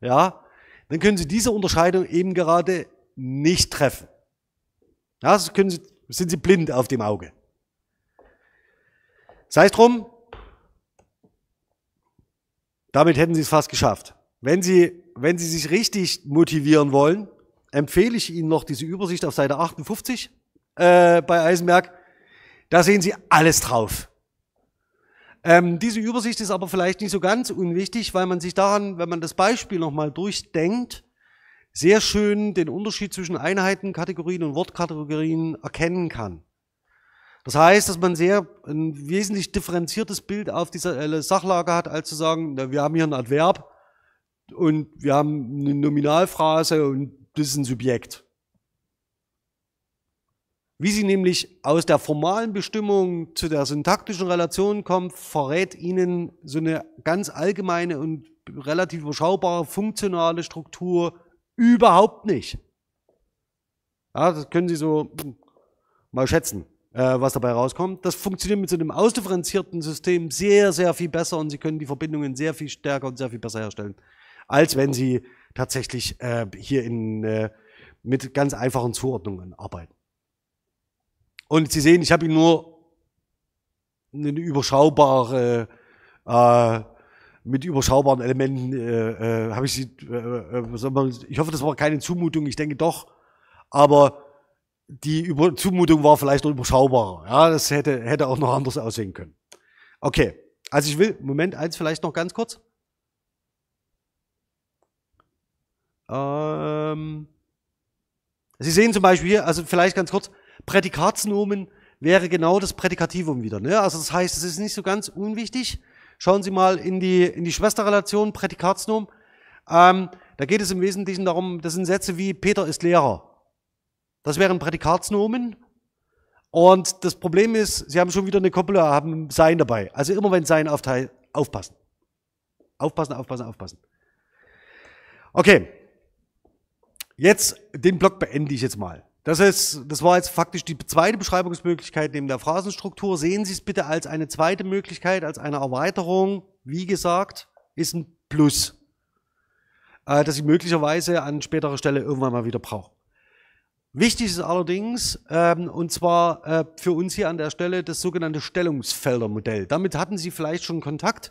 ja, dann können Sie diese Unterscheidung eben gerade nicht treffen. Ja, so können Sie, sind Sie blind auf dem Auge. Sei es drum, damit hätten Sie es fast geschafft. Wenn Sie, wenn Sie sich richtig motivieren wollen, empfehle ich Ihnen noch diese Übersicht auf Seite 58 äh, bei Eisenberg. Da sehen Sie alles drauf. Ähm, diese Übersicht ist aber vielleicht nicht so ganz unwichtig, weil man sich daran, wenn man das Beispiel nochmal durchdenkt, sehr schön den Unterschied zwischen Einheitenkategorien und Wortkategorien erkennen kann. Das heißt, dass man sehr ein wesentlich differenziertes Bild auf dieser äh, Sachlage hat, als zu sagen, na, wir haben hier ein Adverb und wir haben eine Nominalphrase und das ist ein Subjekt. Wie sie nämlich aus der formalen Bestimmung zu der syntaktischen Relation kommt, verrät ihnen so eine ganz allgemeine und relativ überschaubare funktionale Struktur überhaupt nicht. Ja, das können Sie so mal schätzen, äh, was dabei rauskommt. Das funktioniert mit so einem ausdifferenzierten System sehr, sehr viel besser und Sie können die Verbindungen sehr viel stärker und sehr viel besser herstellen, als wenn Sie tatsächlich äh, hier in, äh, mit ganz einfachen Zuordnungen arbeiten. Und Sie sehen, ich habe Ihnen nur eine überschaubare, äh, mit überschaubaren Elementen äh, äh, habe ich sie. Äh, äh, ich hoffe, das war keine Zumutung. Ich denke doch, aber die Über Zumutung war vielleicht noch überschaubarer. Ja, das hätte hätte auch noch anders aussehen können. Okay, also ich will Moment eins vielleicht noch ganz kurz. Ähm, sie sehen zum Beispiel hier, also vielleicht ganz kurz Prädikatsnomen wäre genau das Prädikativum wieder. Ne? Also das heißt, es ist nicht so ganz unwichtig. Schauen Sie mal in die, in die Schwesterrelation, Prädikatsnomen. Ähm, da geht es im Wesentlichen darum, das sind Sätze wie Peter ist Lehrer. Das wären Prädikatsnomen. Und das Problem ist, Sie haben schon wieder eine Koppel, haben Sein dabei. Also immer wenn Sein aufteilt, aufpassen. Aufpassen, aufpassen, aufpassen. Okay. Jetzt, den Block beende ich jetzt mal. Das, ist, das war jetzt faktisch die zweite Beschreibungsmöglichkeit neben der Phrasenstruktur. Sehen Sie es bitte als eine zweite Möglichkeit, als eine Erweiterung. Wie gesagt, ist ein Plus, äh, das ich möglicherweise an späterer Stelle irgendwann mal wieder brauche. Wichtig ist allerdings, ähm, und zwar äh, für uns hier an der Stelle, das sogenannte Stellungsfeldermodell. Damit hatten Sie vielleicht schon Kontakt.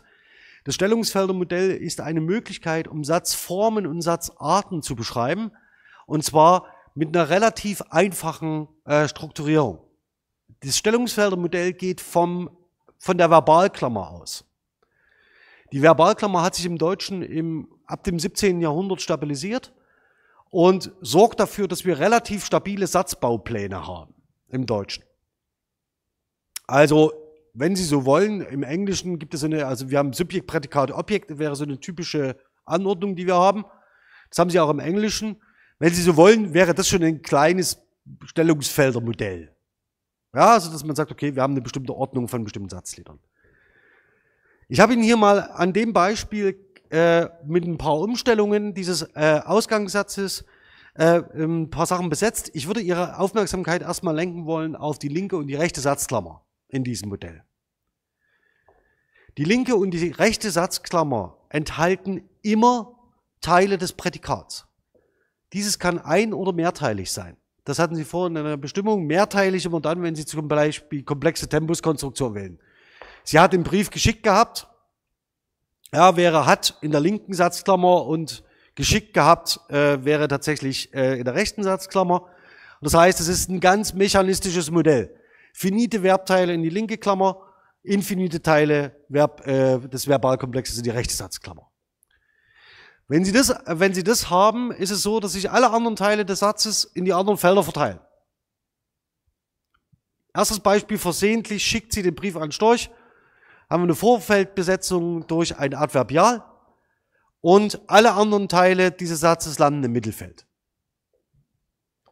Das Stellungsfeldermodell ist eine Möglichkeit, um Satzformen und Satzarten zu beschreiben. Und zwar mit einer relativ einfachen äh, Strukturierung. Das Stellungsfeldermodell geht vom, von der Verbalklammer aus. Die Verbalklammer hat sich im Deutschen im, ab dem 17. Jahrhundert stabilisiert und sorgt dafür, dass wir relativ stabile Satzbaupläne haben im Deutschen. Also, wenn Sie so wollen, im Englischen gibt es eine, also wir haben Subjekt, Prädikat, Objekt, wäre so eine typische Anordnung, die wir haben. Das haben Sie auch im Englischen. Wenn Sie so wollen, wäre das schon ein kleines Stellungsfeldermodell. Ja, also dass man sagt, okay, wir haben eine bestimmte Ordnung von bestimmten Satzliedern. Ich habe Ihnen hier mal an dem Beispiel äh, mit ein paar Umstellungen dieses äh, Ausgangssatzes äh, ähm, ein paar Sachen besetzt. Ich würde Ihre Aufmerksamkeit erstmal lenken wollen auf die linke und die rechte Satzklammer in diesem Modell. Die linke und die rechte Satzklammer enthalten immer Teile des Prädikats. Dieses kann ein- oder mehrteilig sein. Das hatten Sie vorhin in einer Bestimmung. Mehrteilig immer dann, wenn Sie zum Beispiel komplexe Tempuskonstruktion wählen. Sie hat den Brief geschickt gehabt. Ja, wäre hat in der linken Satzklammer und geschickt gehabt äh, wäre tatsächlich äh, in der rechten Satzklammer. das heißt, es ist ein ganz mechanistisches Modell. Finite Verbteile in die linke Klammer, infinite Teile Verb, äh, des Verbalkomplexes in die rechte Satzklammer. Wenn Sie das, wenn Sie das haben, ist es so, dass sich alle anderen Teile des Satzes in die anderen Felder verteilen. Erstes Beispiel, versehentlich schickt sie den Brief an Storch, haben wir eine Vorfeldbesetzung durch ein Adverbial und alle anderen Teile dieses Satzes landen im Mittelfeld.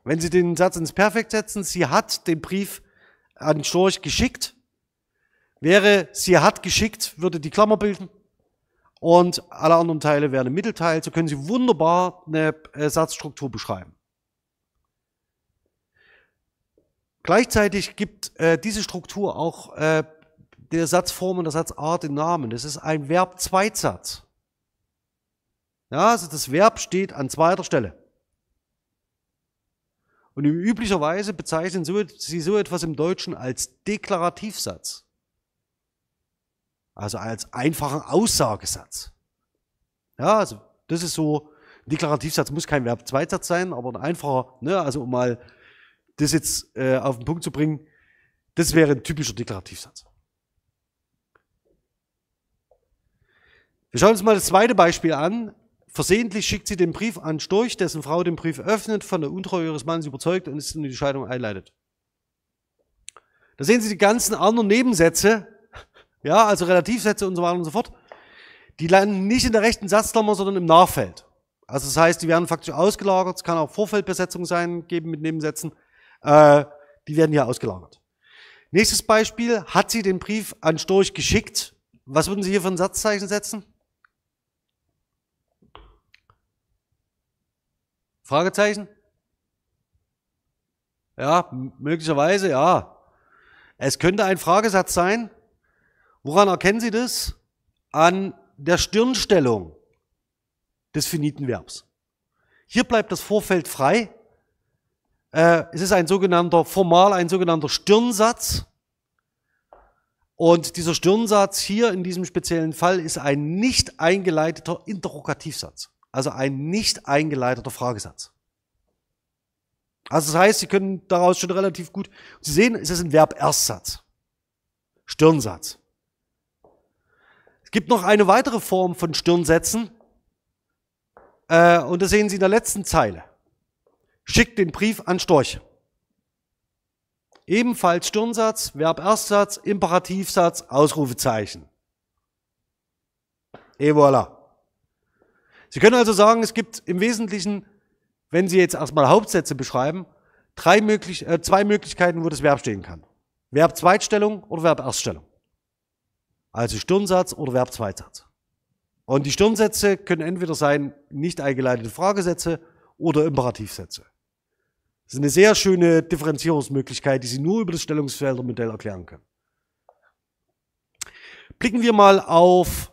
Wenn Sie den Satz ins Perfekt setzen, sie hat den Brief an Storch geschickt, wäre sie hat geschickt, würde die Klammer bilden und alle anderen Teile wären im Mittelteil. So können Sie wunderbar eine Satzstruktur beschreiben. Gleichzeitig gibt äh, diese Struktur auch äh, der Satzform und der Satzart den Namen. Das ist ein Verb-Zweitsatz. Ja, also das Verb steht an zweiter Stelle. Und üblicherweise bezeichnen Sie so etwas im Deutschen als Deklarativsatz. Also als einfachen Aussagesatz. Ja, also das ist so, ein Deklarativsatz muss kein Verb-Zweisatz sein, aber ein einfacher, ne, also um mal das jetzt äh, auf den Punkt zu bringen, das wäre ein typischer Deklarativsatz. Wir schauen uns mal das zweite Beispiel an. Versehentlich schickt sie den Brief an Storch, dessen Frau den Brief öffnet, von der Untreue ihres Mannes überzeugt und es in die Scheidung einleitet. Da sehen Sie die ganzen anderen Nebensätze, ja, also Relativsätze und so weiter und so fort. Die landen nicht in der rechten Satzklammer, sondern im Nachfeld. Also das heißt, die werden faktisch ausgelagert. Es kann auch Vorfeldbesetzung sein, geben mit Nebensätzen. Äh, die werden hier ausgelagert. Nächstes Beispiel. Hat sie den Brief an Storch geschickt? Was würden Sie hier für ein Satzzeichen setzen? Fragezeichen? Ja, möglicherweise, ja. Es könnte ein Fragesatz sein. Woran erkennen Sie das? An der Stirnstellung des finiten Verbs. Hier bleibt das Vorfeld frei. Äh, es ist ein sogenannter, formal ein sogenannter Stirnsatz. Und dieser Stirnsatz hier in diesem speziellen Fall ist ein nicht eingeleiteter Interrogativsatz. Also ein nicht eingeleiteter Fragesatz. Also das heißt, Sie können daraus schon relativ gut, Sie sehen, es ist ein Verb-Erstsatz. Stirnsatz. Es gibt noch eine weitere Form von Stirnsätzen. Äh, und das sehen Sie in der letzten Zeile. Schickt den Brief an Storch. Ebenfalls Stirnsatz, Verb-Erstsatz, Imperativsatz, Ausrufezeichen. Et voilà. Sie können also sagen, es gibt im Wesentlichen, wenn Sie jetzt erstmal Hauptsätze beschreiben, drei möglich, äh, zwei Möglichkeiten, wo das Verb stehen kann. Verb Zweitstellung oder Verb Erststellung. Also Stirnsatz oder Verb Verbzweitsatz. Und die Stirnsätze können entweder sein nicht eingeleitete Fragesätze oder Imperativsätze. Das ist eine sehr schöne Differenzierungsmöglichkeit, die Sie nur über das Stellungsfeldermodell erklären können. Blicken wir mal auf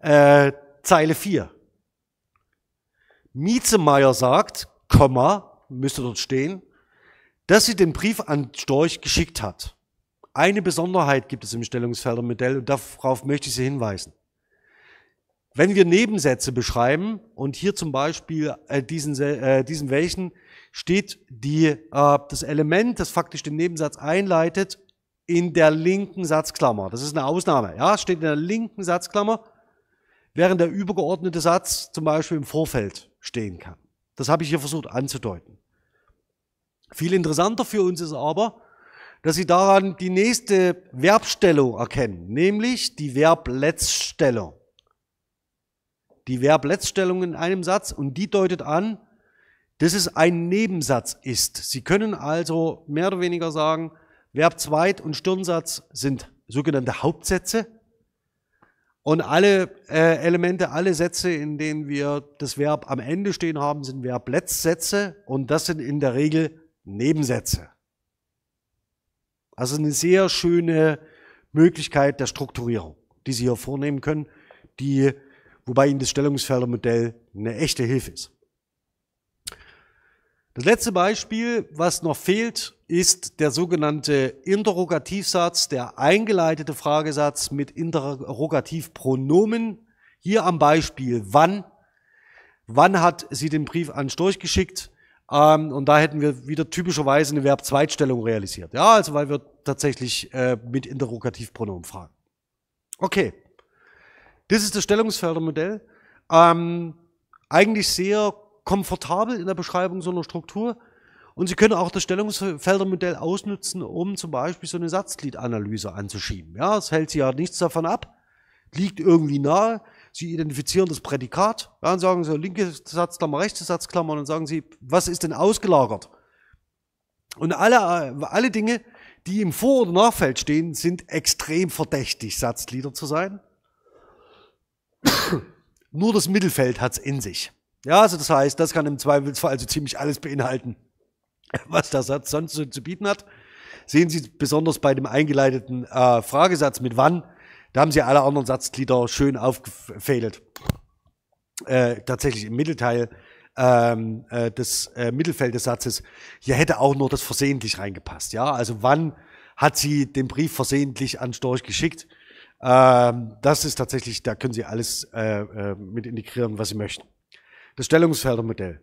äh, Zeile 4. Miezemeyer sagt, Komma, müsste dort stehen, dass sie den Brief an Storch geschickt hat. Eine Besonderheit gibt es im Stellungsfeldermodell und darauf möchte ich Sie hinweisen. Wenn wir Nebensätze beschreiben und hier zum Beispiel äh, diesen, äh, diesen welchen steht die, äh, das Element, das faktisch den Nebensatz einleitet, in der linken Satzklammer. Das ist eine Ausnahme. Ja, steht in der linken Satzklammer, während der übergeordnete Satz zum Beispiel im Vorfeld stehen kann. Das habe ich hier versucht anzudeuten. Viel interessanter für uns ist aber, dass Sie daran die nächste Verbstellung erkennen, nämlich die Verbletzstellung. Die Verbletzstellung in einem Satz und die deutet an, dass es ein Nebensatz ist. Sie können also mehr oder weniger sagen, Verb zweit und Stirnsatz sind sogenannte Hauptsätze und alle äh, Elemente, alle Sätze, in denen wir das Verb am Ende stehen haben, sind Verbletzsätze und das sind in der Regel Nebensätze. Also eine sehr schöne Möglichkeit der Strukturierung, die Sie hier vornehmen können, die, wobei Ihnen das Stellungsfeldermodell eine echte Hilfe ist. Das letzte Beispiel, was noch fehlt, ist der sogenannte Interrogativsatz, der eingeleitete Fragesatz mit Interrogativpronomen. Hier am Beispiel wann. Wann hat sie den Brief an Storch geschickt? Ähm, und da hätten wir wieder typischerweise eine Verb-Zweitstellung realisiert. Ja, also weil wir tatsächlich äh, mit Interrogativpronomen fragen. Okay. Das ist das Stellungsfeldermodell. Ähm, eigentlich sehr komfortabel in der Beschreibung so einer Struktur. Und Sie können auch das Stellungsfeldermodell ausnutzen, um zum Beispiel so eine Satzgliedanalyse anzuschieben. Ja, es hält Sie ja nichts davon ab, liegt irgendwie nahe. Sie identifizieren das Prädikat, ja, und sagen so linke Satzklammer, rechte Satzklammer und sagen Sie, was ist denn ausgelagert? Und alle, äh, alle Dinge, die im Vor- oder Nachfeld stehen, sind extrem verdächtig, Satzglieder zu sein. [COUGHS] Nur das Mittelfeld hat es in sich. Ja, also das heißt, das kann im Zweifelsfall also ziemlich alles beinhalten, [LAUGHS] was der Satz sonst so zu bieten hat. Sehen Sie besonders bei dem eingeleiteten äh, Fragesatz mit wann da haben sie alle anderen Satzglieder schön aufgefädelt. Äh, tatsächlich im Mittelteil ähm, äh, des äh, Mittelfeld Hier hätte auch nur das versehentlich reingepasst. Ja, also wann hat sie den Brief versehentlich an Storch geschickt? Ähm, das ist tatsächlich, da können Sie alles äh, äh, mit integrieren, was Sie möchten. Das Stellungsfeldermodell.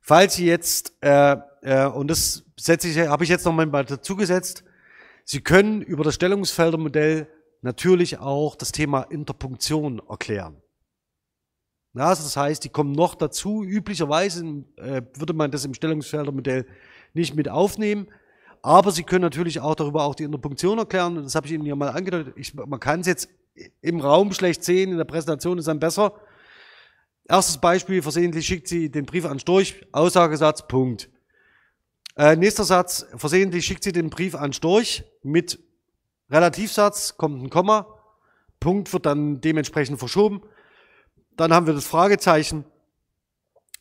Falls Sie jetzt, äh, äh, und das setze ich, habe ich jetzt nochmal dazu gesetzt, Sie können über das Stellungsfeldermodell natürlich auch das Thema Interpunktion erklären. Ja, also das heißt, die kommen noch dazu. Üblicherweise äh, würde man das im Stellungsfeldermodell nicht mit aufnehmen. Aber Sie können natürlich auch darüber auch die Interpunktion erklären. Das habe ich Ihnen ja mal angedeutet. Ich, man kann es jetzt im Raum schlecht sehen, in der Präsentation ist dann besser. Erstes Beispiel, versehentlich schickt sie den Brief an Storch, Aussagesatz, Punkt. Äh, nächster Satz, versehentlich schickt sie den Brief an Storch mit Relativsatz, kommt ein Komma, Punkt wird dann dementsprechend verschoben. Dann haben wir das Fragezeichen.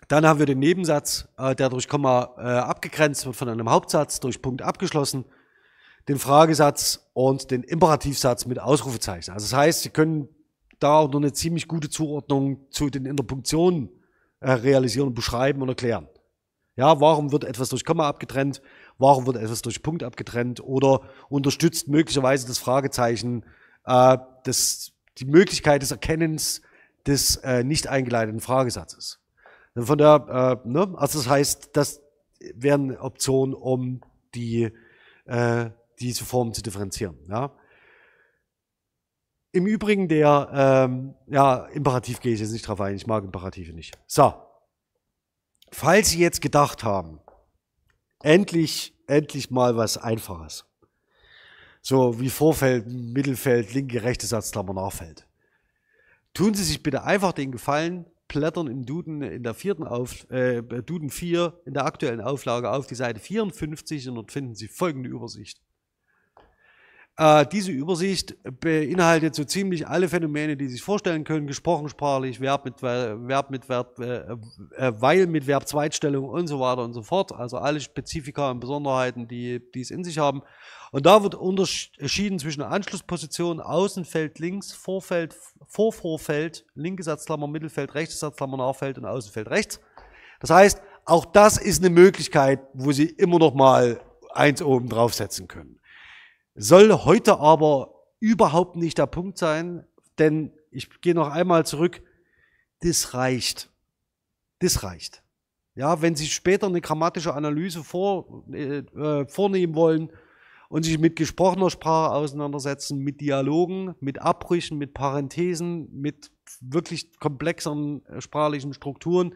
Dann haben wir den Nebensatz, äh, der durch Komma äh, abgegrenzt wird von einem Hauptsatz, durch Punkt abgeschlossen, den Fragesatz und den Imperativsatz mit Ausrufezeichen. Also das heißt, Sie können da auch noch eine ziemlich gute Zuordnung zu den Interpunktionen äh, realisieren, beschreiben und erklären. Ja, warum wird etwas durch Komma abgetrennt? warum wird etwas durch Punkt abgetrennt oder unterstützt möglicherweise das Fragezeichen, äh, das, die Möglichkeit des Erkennens des äh, nicht eingeleiteten Fragesatzes. Von der, äh, ne? Also das heißt, das wäre eine Option, um die, äh, diese Form zu differenzieren. Ja? Im Übrigen der, ähm, ja, Imperativ gehe ich jetzt nicht drauf ein, ich mag Imperative nicht. So. Falls Sie jetzt gedacht haben, Endlich, endlich mal was Einfaches. So wie Vorfeld, Mittelfeld, linke, rechte Satzklammer, Nachfeld. Tun Sie sich bitte einfach den Gefallen, blättern im Duden in der vierten Auf, äh, Duden 4 in der aktuellen Auflage auf die Seite 54 und dort finden Sie folgende Übersicht. Äh, diese Übersicht beinhaltet so ziemlich alle Phänomene, die Sie sich vorstellen können, gesprochen sprachlich, Verb mit Verb, mit Verb äh, äh, weil mit Verb Zweitstellung und so weiter und so fort. Also alle Spezifika und Besonderheiten, die, die es in sich haben. Und da wird unterschieden zwischen Anschlussposition, Außenfeld links, Vorfeld, Vorvorfeld, linke Satzklammer, Mittelfeld, rechte Satzklammer, Nachfeld und Außenfeld rechts. Das heißt, auch das ist eine Möglichkeit, wo Sie immer noch mal eins oben draufsetzen können. Soll heute aber überhaupt nicht der Punkt sein, denn ich gehe noch einmal zurück, das reicht. Das reicht. Ja, wenn Sie später eine grammatische Analyse vor, äh, äh vornehmen wollen und sich mit gesprochener Sprache auseinandersetzen, mit Dialogen, mit Abbrüchen, mit Parenthesen, mit wirklich komplexeren äh, sprachlichen Strukturen,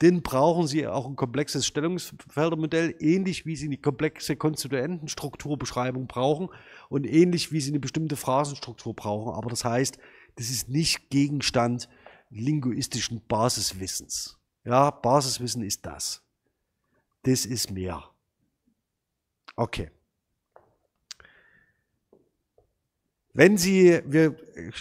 dann brauchen sie auch ein komplexes Stellungsfeldermodell, ähnlich wie sie eine komplexe Konstituentenstrukturbeschreibung brauchen und ähnlich wie sie eine bestimmte Phrasenstruktur brauchen. Aber das heißt, das ist nicht Gegenstand linguistischen Basiswissens. Ja, Basiswissen ist das. Das ist mehr. Okay. Wenn Sie, wir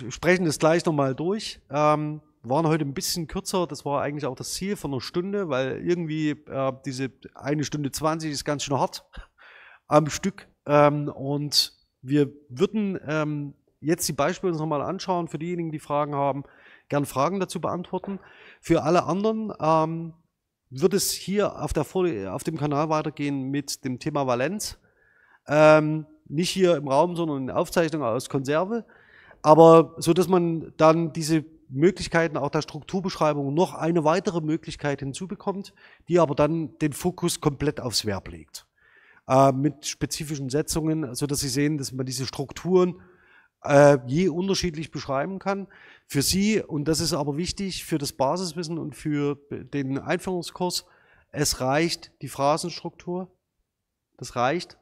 sprechen das gleich nochmal durch. Ähm, waren heute ein bisschen kürzer. Das war eigentlich auch das Ziel von einer Stunde, weil irgendwie äh, diese eine Stunde 20 ist ganz schön hart am Stück. Ähm, und wir würden ähm, jetzt die Beispiele uns nochmal anschauen für diejenigen, die Fragen haben, gern Fragen dazu beantworten. Für alle anderen ähm, wird es hier auf, der, auf, dem Kanal weitergehen mit dem Thema Valenz. Ähm, nicht hier im Raum, sondern in Aufzeichnung aus Konserve. Aber so, dass man dann diese Möglichkeiten auch der Strukturbeschreibung noch eine weitere Möglichkeit hinzubekommt, die aber dann den Fokus komplett aufs Verb legt. Äh, mit spezifischen Setzungen, sodass Sie sehen, dass man diese Strukturen äh, je unterschiedlich beschreiben kann. Für Sie, und das ist aber wichtig für das Basiswissen und für den Einführungskurs, es reicht die Phrasenstruktur. Das reicht.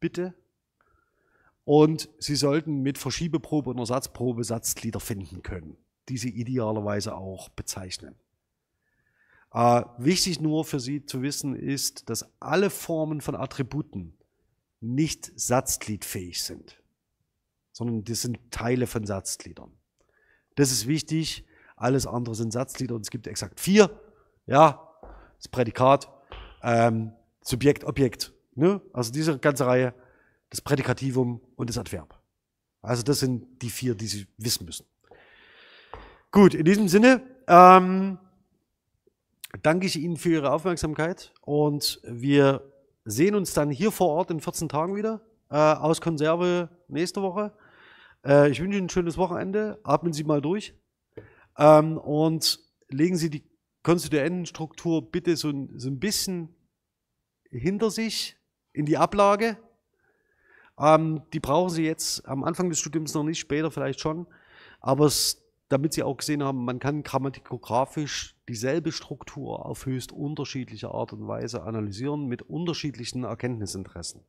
Bitte. Und Sie sollten mit Verschiebeprobe und Ersatzprobe Satzglieder finden können die sie idealerweise auch bezeichnen. Äh, wichtig nur für Sie zu wissen ist, dass alle Formen von Attributen nicht satzgliedfähig sind, sondern das sind Teile von Satzgliedern. Das ist wichtig. Alles andere sind Satzglieder und es gibt exakt vier. Ja, das Prädikat, ähm, Subjekt, Objekt. Ne? Also diese ganze Reihe, das Prädikativum und das Adverb. Also das sind die vier, die Sie wissen müssen. Gut, in diesem Sinne ähm, danke ich Ihnen für Ihre Aufmerksamkeit und wir sehen uns dann hier vor Ort in 14 Tagen wieder äh, aus Konserve nächste Woche. Äh, ich wünsche Ihnen ein schönes Wochenende. Atmen Sie mal durch ähm, und legen Sie die Konstituentenstruktur bitte so ein, so ein bisschen hinter sich in die Ablage. Ähm, die brauchen Sie jetzt am Anfang des Studiums noch nicht, später vielleicht schon. Aber es damit sie auch gesehen haben, man kann grammatikografisch dieselbe Struktur auf höchst unterschiedliche Art und Weise analysieren mit unterschiedlichen Erkenntnisinteressen.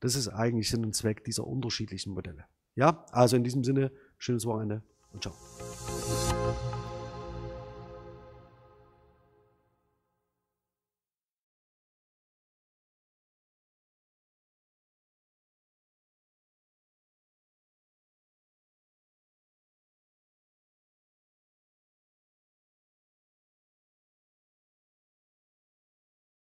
Das ist eigentlich Sinn und Zweck dieser unterschiedlichen Modelle. Ja, also in diesem Sinne, schönes Wochenende und ciao.